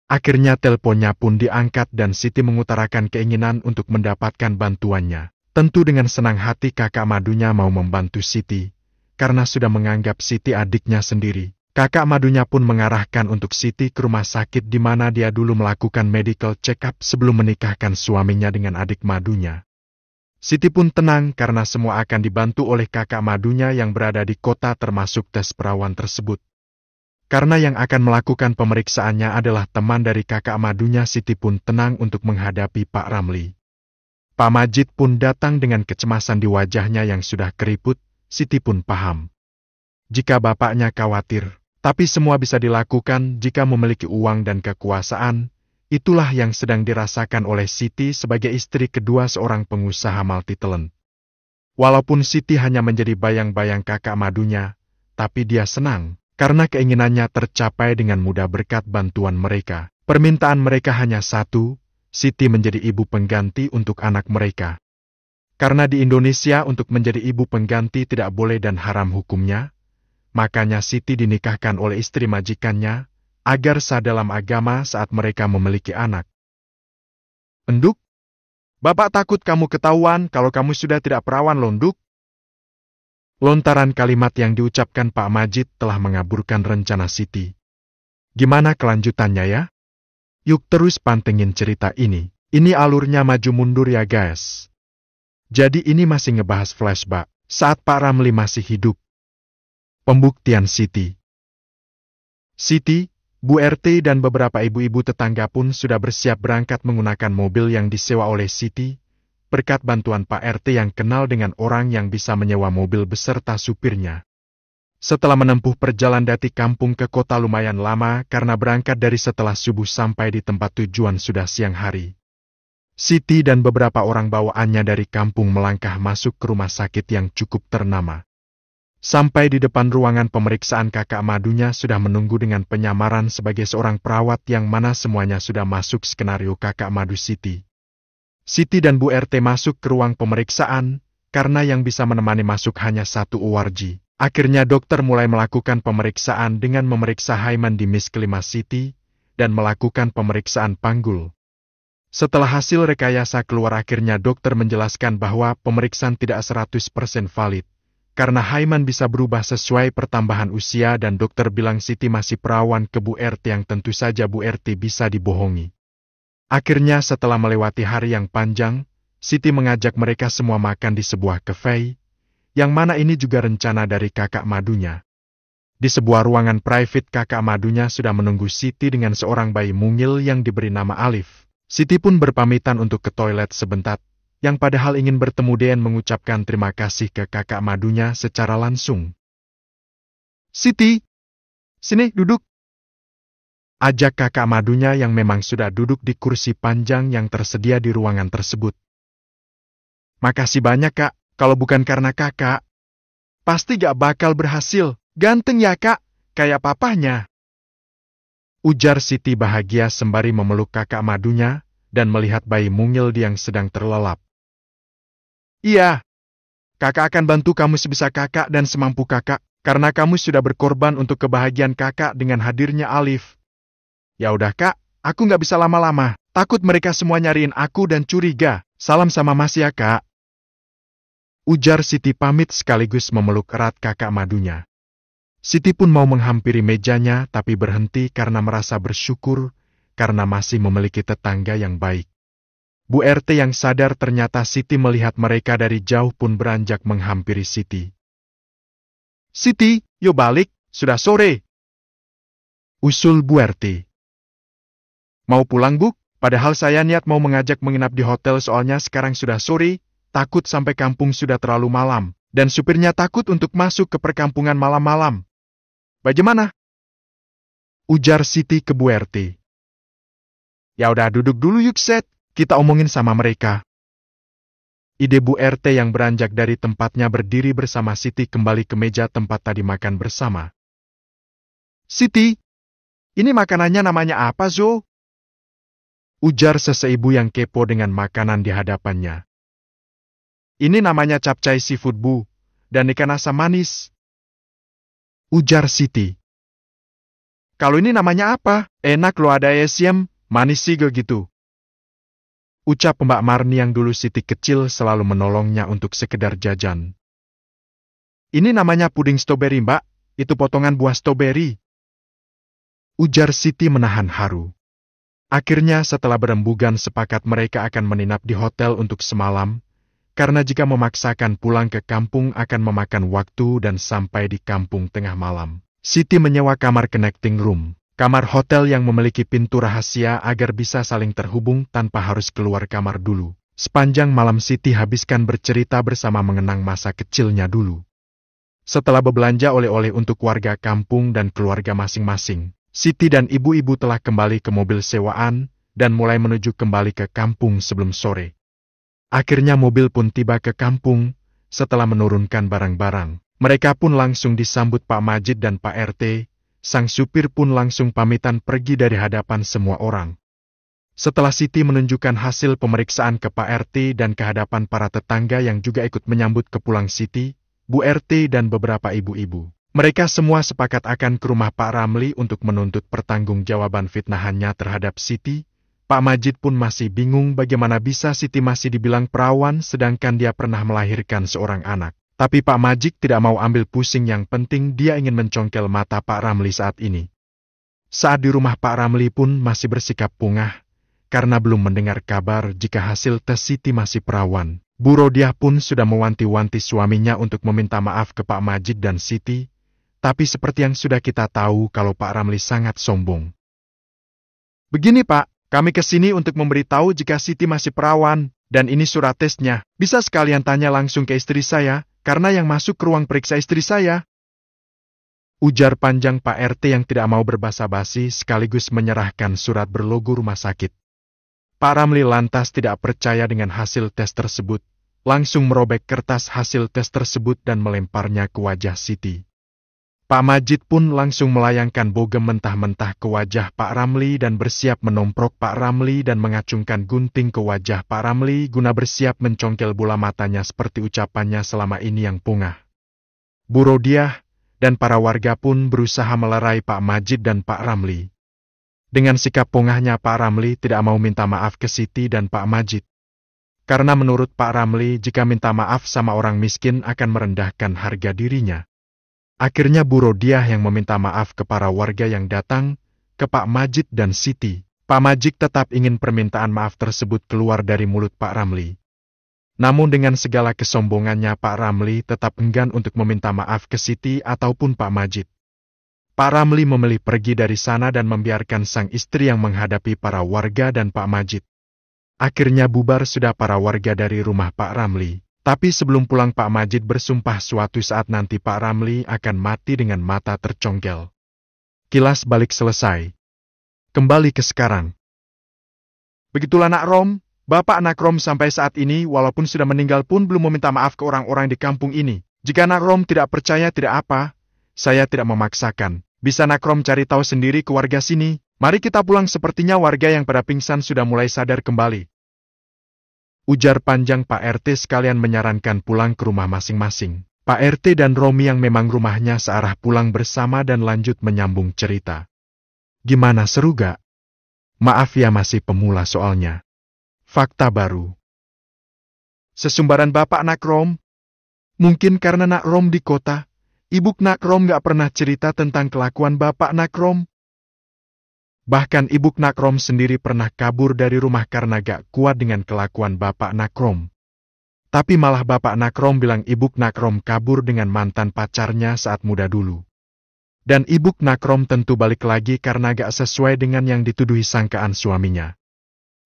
Akhirnya teleponnya pun diangkat dan Siti mengutarakan keinginan untuk mendapatkan bantuannya. Tentu dengan senang hati kakak madunya mau membantu Siti, karena sudah menganggap Siti adiknya sendiri. Kakak madunya pun mengarahkan untuk Siti ke rumah sakit di mana dia dulu melakukan medical check-up sebelum menikahkan suaminya dengan adik madunya. Siti pun tenang karena semua akan dibantu oleh kakak madunya yang berada di kota termasuk tes perawan tersebut. Karena yang akan melakukan pemeriksaannya adalah teman dari kakak madunya Siti pun tenang untuk menghadapi Pak Ramli. Pak Majid pun datang dengan kecemasan di wajahnya yang sudah keriput, Siti pun paham. Jika bapaknya khawatir, tapi semua bisa dilakukan jika memiliki uang dan kekuasaan, itulah yang sedang dirasakan oleh Siti sebagai istri kedua seorang pengusaha multitelen. Walaupun Siti hanya menjadi bayang-bayang kakak madunya, tapi dia senang karena keinginannya tercapai dengan mudah berkat bantuan mereka. Permintaan mereka hanya satu, Siti menjadi ibu pengganti untuk anak mereka. Karena di Indonesia untuk menjadi ibu pengganti tidak boleh dan haram hukumnya, makanya Siti dinikahkan oleh istri majikannya, agar sah dalam agama saat mereka memiliki anak. Enduk, Bapak takut kamu ketahuan kalau kamu sudah tidak perawan londuk. Lontaran kalimat yang diucapkan Pak Majid telah mengaburkan rencana Siti. Gimana kelanjutannya ya? Yuk terus pantengin cerita ini. Ini alurnya maju mundur ya guys. Jadi ini masih ngebahas flashback saat Pak Ramli masih hidup. Pembuktian Siti Siti, Bu RT dan beberapa ibu-ibu tetangga pun sudah bersiap berangkat menggunakan mobil yang disewa oleh Siti, berkat bantuan Pak RT yang kenal dengan orang yang bisa menyewa mobil beserta supirnya. Setelah menempuh perjalanan dari kampung ke kota lumayan lama karena berangkat dari setelah subuh sampai di tempat tujuan sudah siang hari. Siti dan beberapa orang bawaannya dari kampung melangkah masuk ke rumah sakit yang cukup ternama. Sampai di depan ruangan pemeriksaan kakak madunya sudah menunggu dengan penyamaran sebagai seorang perawat yang mana semuanya sudah masuk skenario kakak madu Siti. Siti dan Bu RT masuk ke ruang pemeriksaan, karena yang bisa menemani masuk hanya satu uarji. Akhirnya dokter mulai melakukan pemeriksaan dengan memeriksa Haiman di Miss Kelima City dan melakukan pemeriksaan panggul. Setelah hasil rekayasa keluar akhirnya dokter menjelaskan bahwa pemeriksaan tidak 100% valid, karena Haiman bisa berubah sesuai pertambahan usia dan dokter bilang Siti masih perawan ke Bu RT yang tentu saja Bu RT bisa dibohongi. Akhirnya setelah melewati hari yang panjang, Siti mengajak mereka semua makan di sebuah kafe yang mana ini juga rencana dari kakak madunya. Di sebuah ruangan private kakak madunya sudah menunggu Siti dengan seorang bayi mungil yang diberi nama Alif. Siti pun berpamitan untuk ke toilet sebentar, yang padahal ingin bertemu Dean mengucapkan terima kasih ke kakak madunya secara langsung. Siti, sini duduk. Ajak kakak madunya yang memang sudah duduk di kursi panjang yang tersedia di ruangan tersebut. Makasih banyak kak, kalau bukan karena kakak, pasti gak bakal berhasil. Ganteng ya kak, kayak papahnya. Ujar Siti bahagia sembari memeluk kakak madunya dan melihat bayi mungil yang sedang terlelap. Iya, kakak akan bantu kamu sebisa kakak dan semampu kakak karena kamu sudah berkorban untuk kebahagiaan kakak dengan hadirnya Alif. Ya udah kak, aku nggak bisa lama-lama. Takut mereka semua nyariin aku dan curiga. Salam sama Mas ya kak ujar Siti pamit sekaligus memeluk erat kakak madunya. Siti pun mau menghampiri mejanya tapi berhenti karena merasa bersyukur karena masih memiliki tetangga yang baik. Bu RT yang sadar ternyata Siti melihat mereka dari jauh pun beranjak menghampiri Siti. Siti, yo balik, sudah sore. Usul Bu RT. Mau pulang, Bu? Padahal saya niat mau mengajak menginap di hotel soalnya sekarang sudah sore, takut sampai kampung sudah terlalu malam, dan supirnya takut untuk masuk ke perkampungan malam-malam. Bagaimana? Ujar Siti ke Bu RT. Ya udah duduk dulu yuk Set, kita omongin sama mereka. Ide Bu RT yang beranjak dari tempatnya berdiri bersama Siti kembali ke meja tempat tadi makan bersama. Siti, ini makanannya namanya apa, Zo? Ujar seseibu yang kepo dengan makanan di hadapannya. Ini namanya capcai seafood bu, dan ikan asam manis. Ujar Siti. Kalau ini namanya apa? Enak lo ada esiam, manis sih gitu. Ucap Mbak Marni yang dulu Siti kecil selalu menolongnya untuk sekedar jajan. Ini namanya puding stroberi mbak, itu potongan buah stroberi. Ujar Siti menahan haru. Akhirnya setelah berembugan sepakat mereka akan meninap di hotel untuk semalam, karena jika memaksakan pulang ke kampung akan memakan waktu dan sampai di kampung tengah malam. Siti menyewa kamar connecting room, kamar hotel yang memiliki pintu rahasia agar bisa saling terhubung tanpa harus keluar kamar dulu. Sepanjang malam Siti habiskan bercerita bersama mengenang masa kecilnya dulu. Setelah berbelanja oleh-oleh untuk warga kampung dan keluarga masing-masing, Siti dan ibu-ibu telah kembali ke mobil sewaan dan mulai menuju kembali ke kampung sebelum sore. Akhirnya mobil pun tiba ke kampung, setelah menurunkan barang-barang. Mereka pun langsung disambut Pak Majid dan Pak RT, sang supir pun langsung pamitan pergi dari hadapan semua orang. Setelah Siti menunjukkan hasil pemeriksaan ke Pak RT dan kehadapan para tetangga yang juga ikut menyambut kepulang Siti, Bu RT dan beberapa ibu-ibu. Mereka semua sepakat akan ke rumah Pak Ramli untuk menuntut pertanggungjawaban fitnahannya terhadap Siti, Pak Majid pun masih bingung bagaimana bisa Siti masih dibilang perawan sedangkan dia pernah melahirkan seorang anak. Tapi Pak Majid tidak mau ambil pusing yang penting dia ingin mencongkel mata Pak Ramli saat ini. Saat di rumah Pak Ramli pun masih bersikap pungah, karena belum mendengar kabar jika hasil tes Siti masih perawan. Bu Rodiah pun sudah mewanti-wanti suaminya untuk meminta maaf ke Pak Majid dan Siti, tapi seperti yang sudah kita tahu kalau Pak Ramli sangat sombong. Begini Pak, kami ke sini untuk memberitahu jika Siti masih perawan, dan ini surat tesnya. Bisa sekalian tanya langsung ke istri saya, karena yang masuk ke ruang periksa istri saya. Ujar panjang Pak RT yang tidak mau berbasa-basi sekaligus menyerahkan surat berlogo rumah sakit. Pak Ramli lantas tidak percaya dengan hasil tes tersebut, langsung merobek kertas hasil tes tersebut dan melemparnya ke wajah Siti. Pak Majid pun langsung melayangkan bogem mentah-mentah ke wajah Pak Ramli dan bersiap menomprok Pak Ramli dan mengacungkan gunting ke wajah Pak Ramli guna bersiap mencongkel bola matanya seperti ucapannya selama ini yang pungah. Burodiah dan para warga pun berusaha melerai Pak Majid dan Pak Ramli. Dengan sikap pungahnya Pak Ramli tidak mau minta maaf ke Siti dan Pak Majid. Karena menurut Pak Ramli jika minta maaf sama orang miskin akan merendahkan harga dirinya. Akhirnya Bu Rodiah yang meminta maaf ke para warga yang datang, ke Pak Majid dan Siti. Pak Majid tetap ingin permintaan maaf tersebut keluar dari mulut Pak Ramli. Namun dengan segala kesombongannya Pak Ramli tetap enggan untuk meminta maaf ke Siti ataupun Pak Majid. Pak Ramli memilih pergi dari sana dan membiarkan sang istri yang menghadapi para warga dan Pak Majid. Akhirnya bubar sudah para warga dari rumah Pak Ramli. Tapi sebelum pulang Pak Majid bersumpah suatu saat nanti Pak Ramli akan mati dengan mata tercongkel. Kilas balik selesai. Kembali ke sekarang. Begitulah nak Rom, Bapak anak Rom sampai saat ini walaupun sudah meninggal pun belum meminta maaf ke orang-orang di kampung ini. Jika anak Rom tidak percaya tidak apa, saya tidak memaksakan. Bisa anak Rom cari tahu sendiri ke warga sini. Mari kita pulang sepertinya warga yang pada pingsan sudah mulai sadar kembali ujar panjang Pak RT sekalian menyarankan pulang ke rumah masing-masing. Pak RT dan Romi yang memang rumahnya searah pulang bersama dan lanjut menyambung cerita. Gimana seru gak? Maaf ya masih pemula soalnya. Fakta baru. Sesumbaran bapak nak Rom? Mungkin karena nak Rom di kota, ibu nak Rom gak pernah cerita tentang kelakuan bapak nak Rom. Bahkan ibu Nakrom sendiri pernah kabur dari rumah karena gak kuat dengan kelakuan bapak Nakrom. Tapi malah bapak Nakrom bilang ibu Nakrom kabur dengan mantan pacarnya saat muda dulu. Dan ibu Nakrom tentu balik lagi karena gak sesuai dengan yang dituduhi sangkaan suaminya.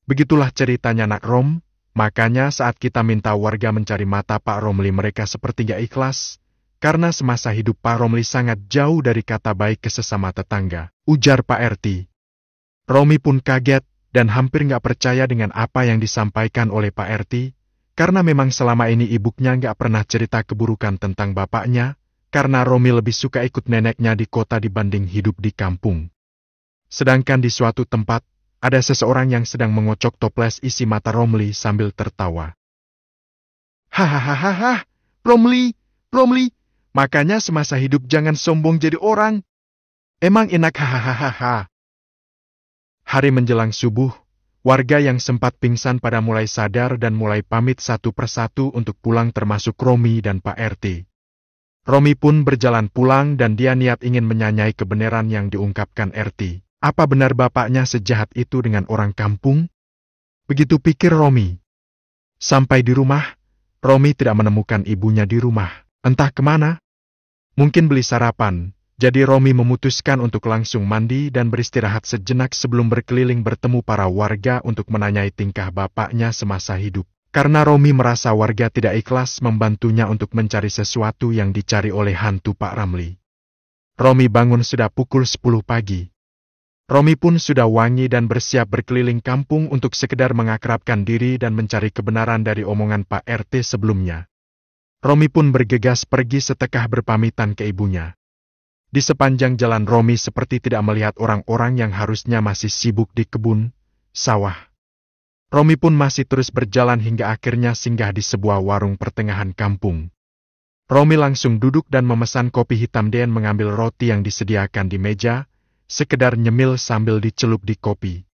Begitulah ceritanya Nakrom, makanya saat kita minta warga mencari mata Pak Romli mereka seperti gak ikhlas, karena semasa hidup Pak Romli sangat jauh dari kata baik ke sesama tetangga, ujar Pak RT. Romi pun kaget dan hampir nggak percaya dengan apa yang disampaikan oleh Pak RT, karena memang selama ini ibunya nggak pernah cerita keburukan tentang bapaknya, karena Romi lebih suka ikut neneknya di kota dibanding hidup di kampung. Sedangkan di suatu tempat, ada seseorang yang sedang mengocok toples isi mata Romli sambil tertawa. Hahaha, Romli, Romli, makanya semasa hidup jangan sombong jadi orang. Emang enak hahaha. Hari menjelang subuh, warga yang sempat pingsan pada mulai sadar dan mulai pamit satu persatu untuk pulang termasuk Romi dan Pak RT. Romi pun berjalan pulang dan dia niat ingin menyanyai kebenaran yang diungkapkan RT. Apa benar bapaknya sejahat itu dengan orang kampung? Begitu pikir Romi. Sampai di rumah, Romi tidak menemukan ibunya di rumah. Entah kemana. Mungkin beli sarapan, jadi Romi memutuskan untuk langsung mandi dan beristirahat sejenak sebelum berkeliling bertemu para warga untuk menanyai tingkah bapaknya semasa hidup. Karena Romi merasa warga tidak ikhlas membantunya untuk mencari sesuatu yang dicari oleh hantu Pak Ramli. Romi bangun sudah pukul 10 pagi. Romi pun sudah wangi dan bersiap berkeliling kampung untuk sekedar mengakrabkan diri dan mencari kebenaran dari omongan Pak RT sebelumnya. Romi pun bergegas pergi setekah berpamitan ke ibunya. Di sepanjang jalan Romi seperti tidak melihat orang-orang yang harusnya masih sibuk di kebun, sawah. Romi pun masih terus berjalan hingga akhirnya singgah di sebuah warung pertengahan kampung. Romi langsung duduk dan memesan kopi hitam dan mengambil roti yang disediakan di meja, sekedar nyemil sambil dicelup di kopi.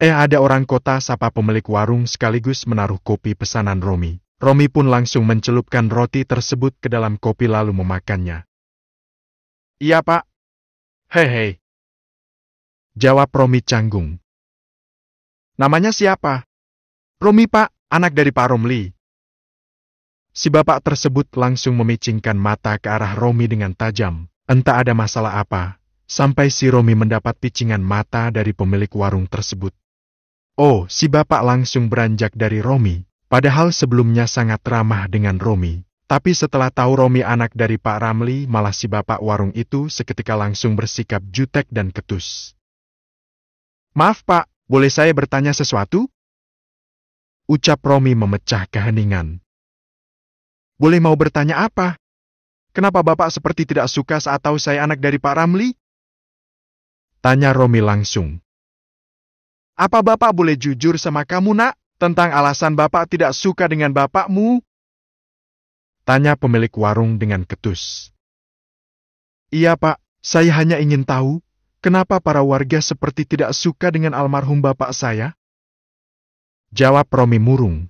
Eh ada orang kota sapa pemilik warung sekaligus menaruh kopi pesanan Romi. Romi pun langsung mencelupkan roti tersebut ke dalam kopi lalu memakannya. Iya pak. Hehe. Jawab Romi canggung. Namanya siapa? Romi pak, anak dari Pak Romli. Si bapak tersebut langsung memicingkan mata ke arah Romi dengan tajam. Entah ada masalah apa, sampai si Romi mendapat picingan mata dari pemilik warung tersebut. Oh, si bapak langsung beranjak dari Romi, padahal sebelumnya sangat ramah dengan Romi. Tapi setelah tahu Romi anak dari Pak Ramli, malah si bapak warung itu seketika langsung bersikap jutek dan ketus. Maaf pak, boleh saya bertanya sesuatu? Ucap Romi memecah keheningan. Boleh mau bertanya apa? Kenapa bapak seperti tidak suka saat tahu saya anak dari Pak Ramli? Tanya Romi langsung. Apa bapak boleh jujur sama kamu nak? Tentang alasan bapak tidak suka dengan bapakmu? Tanya pemilik warung dengan ketus. Iya pak, saya hanya ingin tahu, kenapa para warga seperti tidak suka dengan almarhum bapak saya? Jawab Romi murung.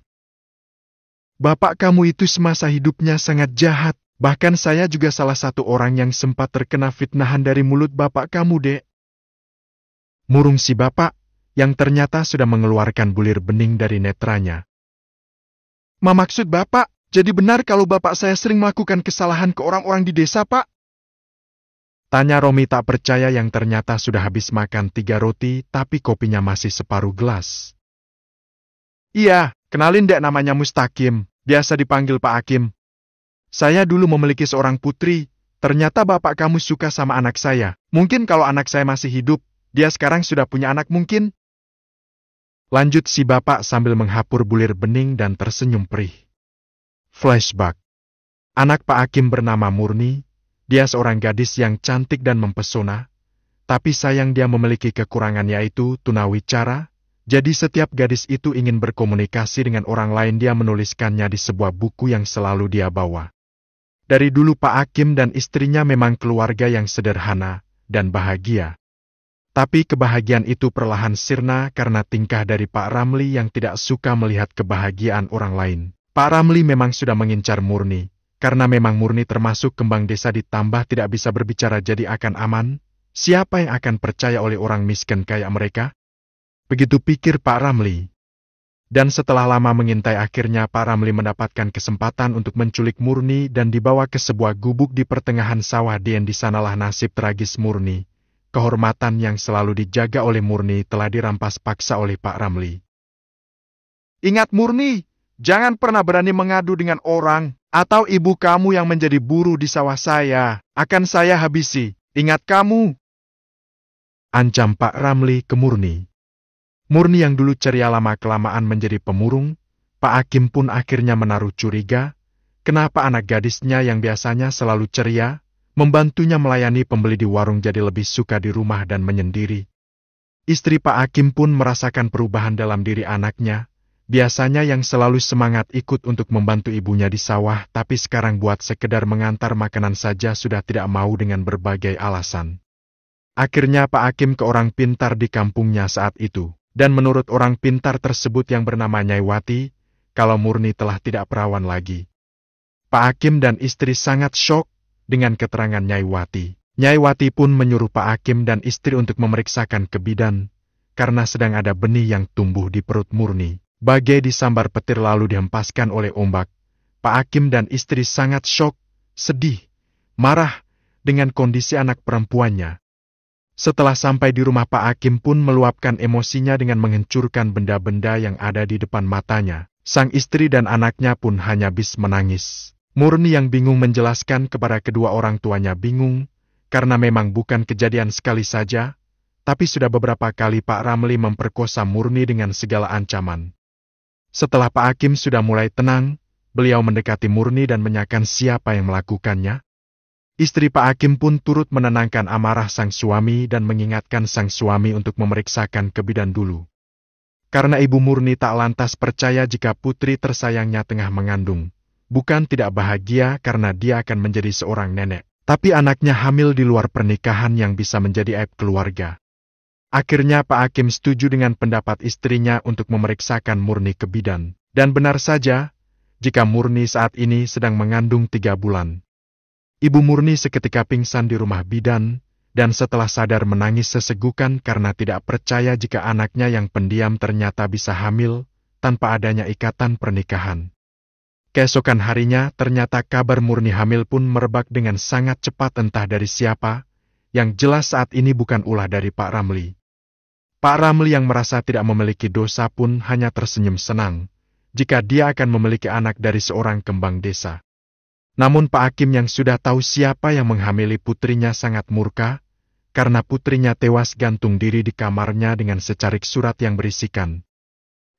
Bapak kamu itu semasa hidupnya sangat jahat, bahkan saya juga salah satu orang yang sempat terkena fitnahan dari mulut bapak kamu, dek. Murung si bapak, yang ternyata sudah mengeluarkan bulir bening dari netranya. Mamaksud bapak, jadi benar kalau bapak saya sering melakukan kesalahan ke orang-orang di desa, Pak? Tanya Romi tak percaya yang ternyata sudah habis makan tiga roti, tapi kopinya masih separuh gelas. Iya, kenalin dek namanya Mustakim, biasa dipanggil Pak Hakim. Saya dulu memiliki seorang putri, ternyata bapak kamu suka sama anak saya. Mungkin kalau anak saya masih hidup, dia sekarang sudah punya anak mungkin. Lanjut si bapak sambil menghapur bulir bening dan tersenyum perih. Flashback. Anak Pak Hakim bernama Murni, dia seorang gadis yang cantik dan mempesona, tapi sayang dia memiliki kekurangan yaitu tunawicara, jadi setiap gadis itu ingin berkomunikasi dengan orang lain dia menuliskannya di sebuah buku yang selalu dia bawa. Dari dulu Pak Hakim dan istrinya memang keluarga yang sederhana dan bahagia. Tapi kebahagiaan itu perlahan sirna karena tingkah dari Pak Ramli yang tidak suka melihat kebahagiaan orang lain. Pak Ramli memang sudah mengincar Murni, karena memang Murni termasuk kembang desa ditambah tidak bisa berbicara jadi akan aman, siapa yang akan percaya oleh orang miskin kayak mereka? Begitu pikir Pak Ramli. Dan setelah lama mengintai akhirnya Pak Ramli mendapatkan kesempatan untuk menculik Murni dan dibawa ke sebuah gubuk di pertengahan sawah di yang disanalah nasib tragis Murni. Kehormatan yang selalu dijaga oleh Murni telah dirampas paksa oleh Pak Ramli. Ingat Murni, Jangan pernah berani mengadu dengan orang atau ibu kamu yang menjadi buruh di sawah saya. Akan saya habisi. Ingat kamu. Ancam Pak Ramli ke Murni. Murni yang dulu ceria lama-kelamaan menjadi pemurung, Pak Hakim pun akhirnya menaruh curiga, kenapa anak gadisnya yang biasanya selalu ceria, membantunya melayani pembeli di warung jadi lebih suka di rumah dan menyendiri. Istri Pak Hakim pun merasakan perubahan dalam diri anaknya, Biasanya yang selalu semangat ikut untuk membantu ibunya di sawah tapi sekarang buat sekedar mengantar makanan saja sudah tidak mau dengan berbagai alasan. Akhirnya Pak Hakim ke orang pintar di kampungnya saat itu. Dan menurut orang pintar tersebut yang bernama Nyaiwati, kalau Murni telah tidak perawan lagi. Pak Hakim dan istri sangat shock dengan keterangan Nyaiwati. Nyaiwati pun menyuruh Pak Hakim dan istri untuk memeriksakan ke bidan, karena sedang ada benih yang tumbuh di perut Murni. Bagai disambar petir lalu dihempaskan oleh ombak, Pak Hakim dan istri sangat shock, sedih, marah dengan kondisi anak perempuannya. Setelah sampai di rumah Pak Hakim pun meluapkan emosinya dengan menghancurkan benda-benda yang ada di depan matanya. Sang istri dan anaknya pun hanya bis menangis. Murni yang bingung menjelaskan kepada kedua orang tuanya bingung, karena memang bukan kejadian sekali saja, tapi sudah beberapa kali Pak Ramli memperkosa Murni dengan segala ancaman. Setelah Pak Hakim sudah mulai tenang, beliau mendekati Murni dan menyakan siapa yang melakukannya. Istri Pak Hakim pun turut menenangkan amarah sang suami dan mengingatkan sang suami untuk memeriksakan kebidan dulu. Karena Ibu Murni tak lantas percaya jika putri tersayangnya tengah mengandung. Bukan tidak bahagia karena dia akan menjadi seorang nenek, tapi anaknya hamil di luar pernikahan yang bisa menjadi aib keluarga. Akhirnya Pak Hakim setuju dengan pendapat istrinya untuk memeriksakan Murni ke bidan. Dan benar saja, jika Murni saat ini sedang mengandung tiga bulan. Ibu Murni seketika pingsan di rumah bidan, dan setelah sadar menangis sesegukan karena tidak percaya jika anaknya yang pendiam ternyata bisa hamil, tanpa adanya ikatan pernikahan. Keesokan harinya ternyata kabar Murni hamil pun merebak dengan sangat cepat entah dari siapa, yang jelas saat ini bukan ulah dari Pak Ramli. Pak Ramli yang merasa tidak memiliki dosa pun hanya tersenyum senang jika dia akan memiliki anak dari seorang kembang desa. Namun Pak Hakim yang sudah tahu siapa yang menghamili putrinya sangat murka, karena putrinya tewas gantung diri di kamarnya dengan secarik surat yang berisikan.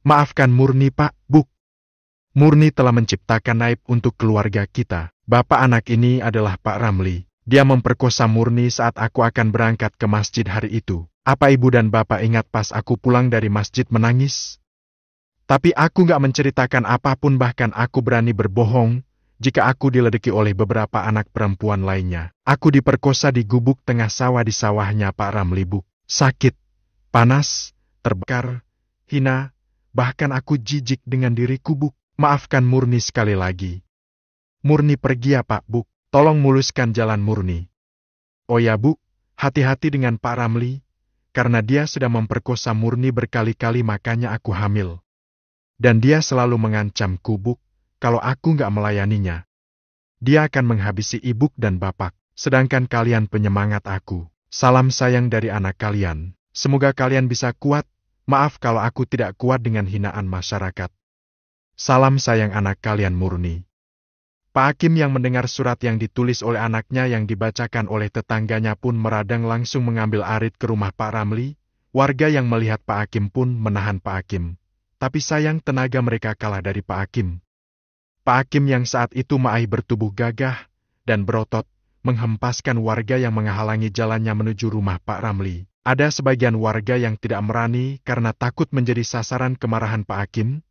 Maafkan Murni Pak, Buk. Murni telah menciptakan naib untuk keluarga kita. Bapak anak ini adalah Pak Ramli. Dia memperkosa Murni saat aku akan berangkat ke masjid hari itu. Apa ibu dan bapak ingat pas aku pulang dari masjid menangis? Tapi aku gak menceritakan apapun bahkan aku berani berbohong jika aku diledeki oleh beberapa anak perempuan lainnya. Aku diperkosa di gubuk tengah sawah di sawahnya Pak Ramlibu. Sakit, panas, terbakar, hina, bahkan aku jijik dengan diri kubuk. Maafkan Murni sekali lagi. Murni pergi ya Pak bu. tolong muluskan jalan Murni. Oh ya Bu, hati-hati dengan Pak Ramli, karena dia sedang memperkosa murni berkali-kali makanya aku hamil. Dan dia selalu mengancam kubuk, kalau aku nggak melayaninya. Dia akan menghabisi ibuk dan bapak, sedangkan kalian penyemangat aku. Salam sayang dari anak kalian. Semoga kalian bisa kuat, maaf kalau aku tidak kuat dengan hinaan masyarakat. Salam sayang anak kalian murni. Pak Hakim yang mendengar surat yang ditulis oleh anaknya yang dibacakan oleh tetangganya pun meradang langsung mengambil Arit ke rumah Pak Ramli. Warga yang melihat Pak Hakim pun menahan Pak Hakim. Tapi sayang tenaga mereka kalah dari Pak Hakim. Pak Hakim yang saat itu maai bertubuh gagah dan berotot, menghempaskan warga yang menghalangi jalannya menuju rumah Pak Ramli. Ada sebagian warga yang tidak merani karena takut menjadi sasaran kemarahan Pak Hakim,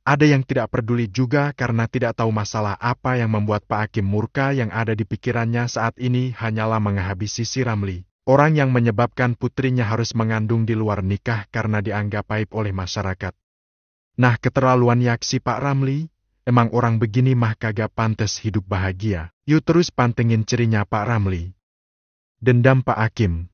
ada yang tidak peduli juga karena tidak tahu masalah apa yang membuat Pak Hakim murka yang ada di pikirannya saat ini hanyalah menghabisi si Ramli. Orang yang menyebabkan putrinya harus mengandung di luar nikah karena dianggap aib oleh masyarakat. Nah keterlaluan yaksi Pak Ramli, emang orang begini mah kagak pantas hidup bahagia. Yuk terus pantengin cerinya Pak Ramli. Dendam Pak Hakim.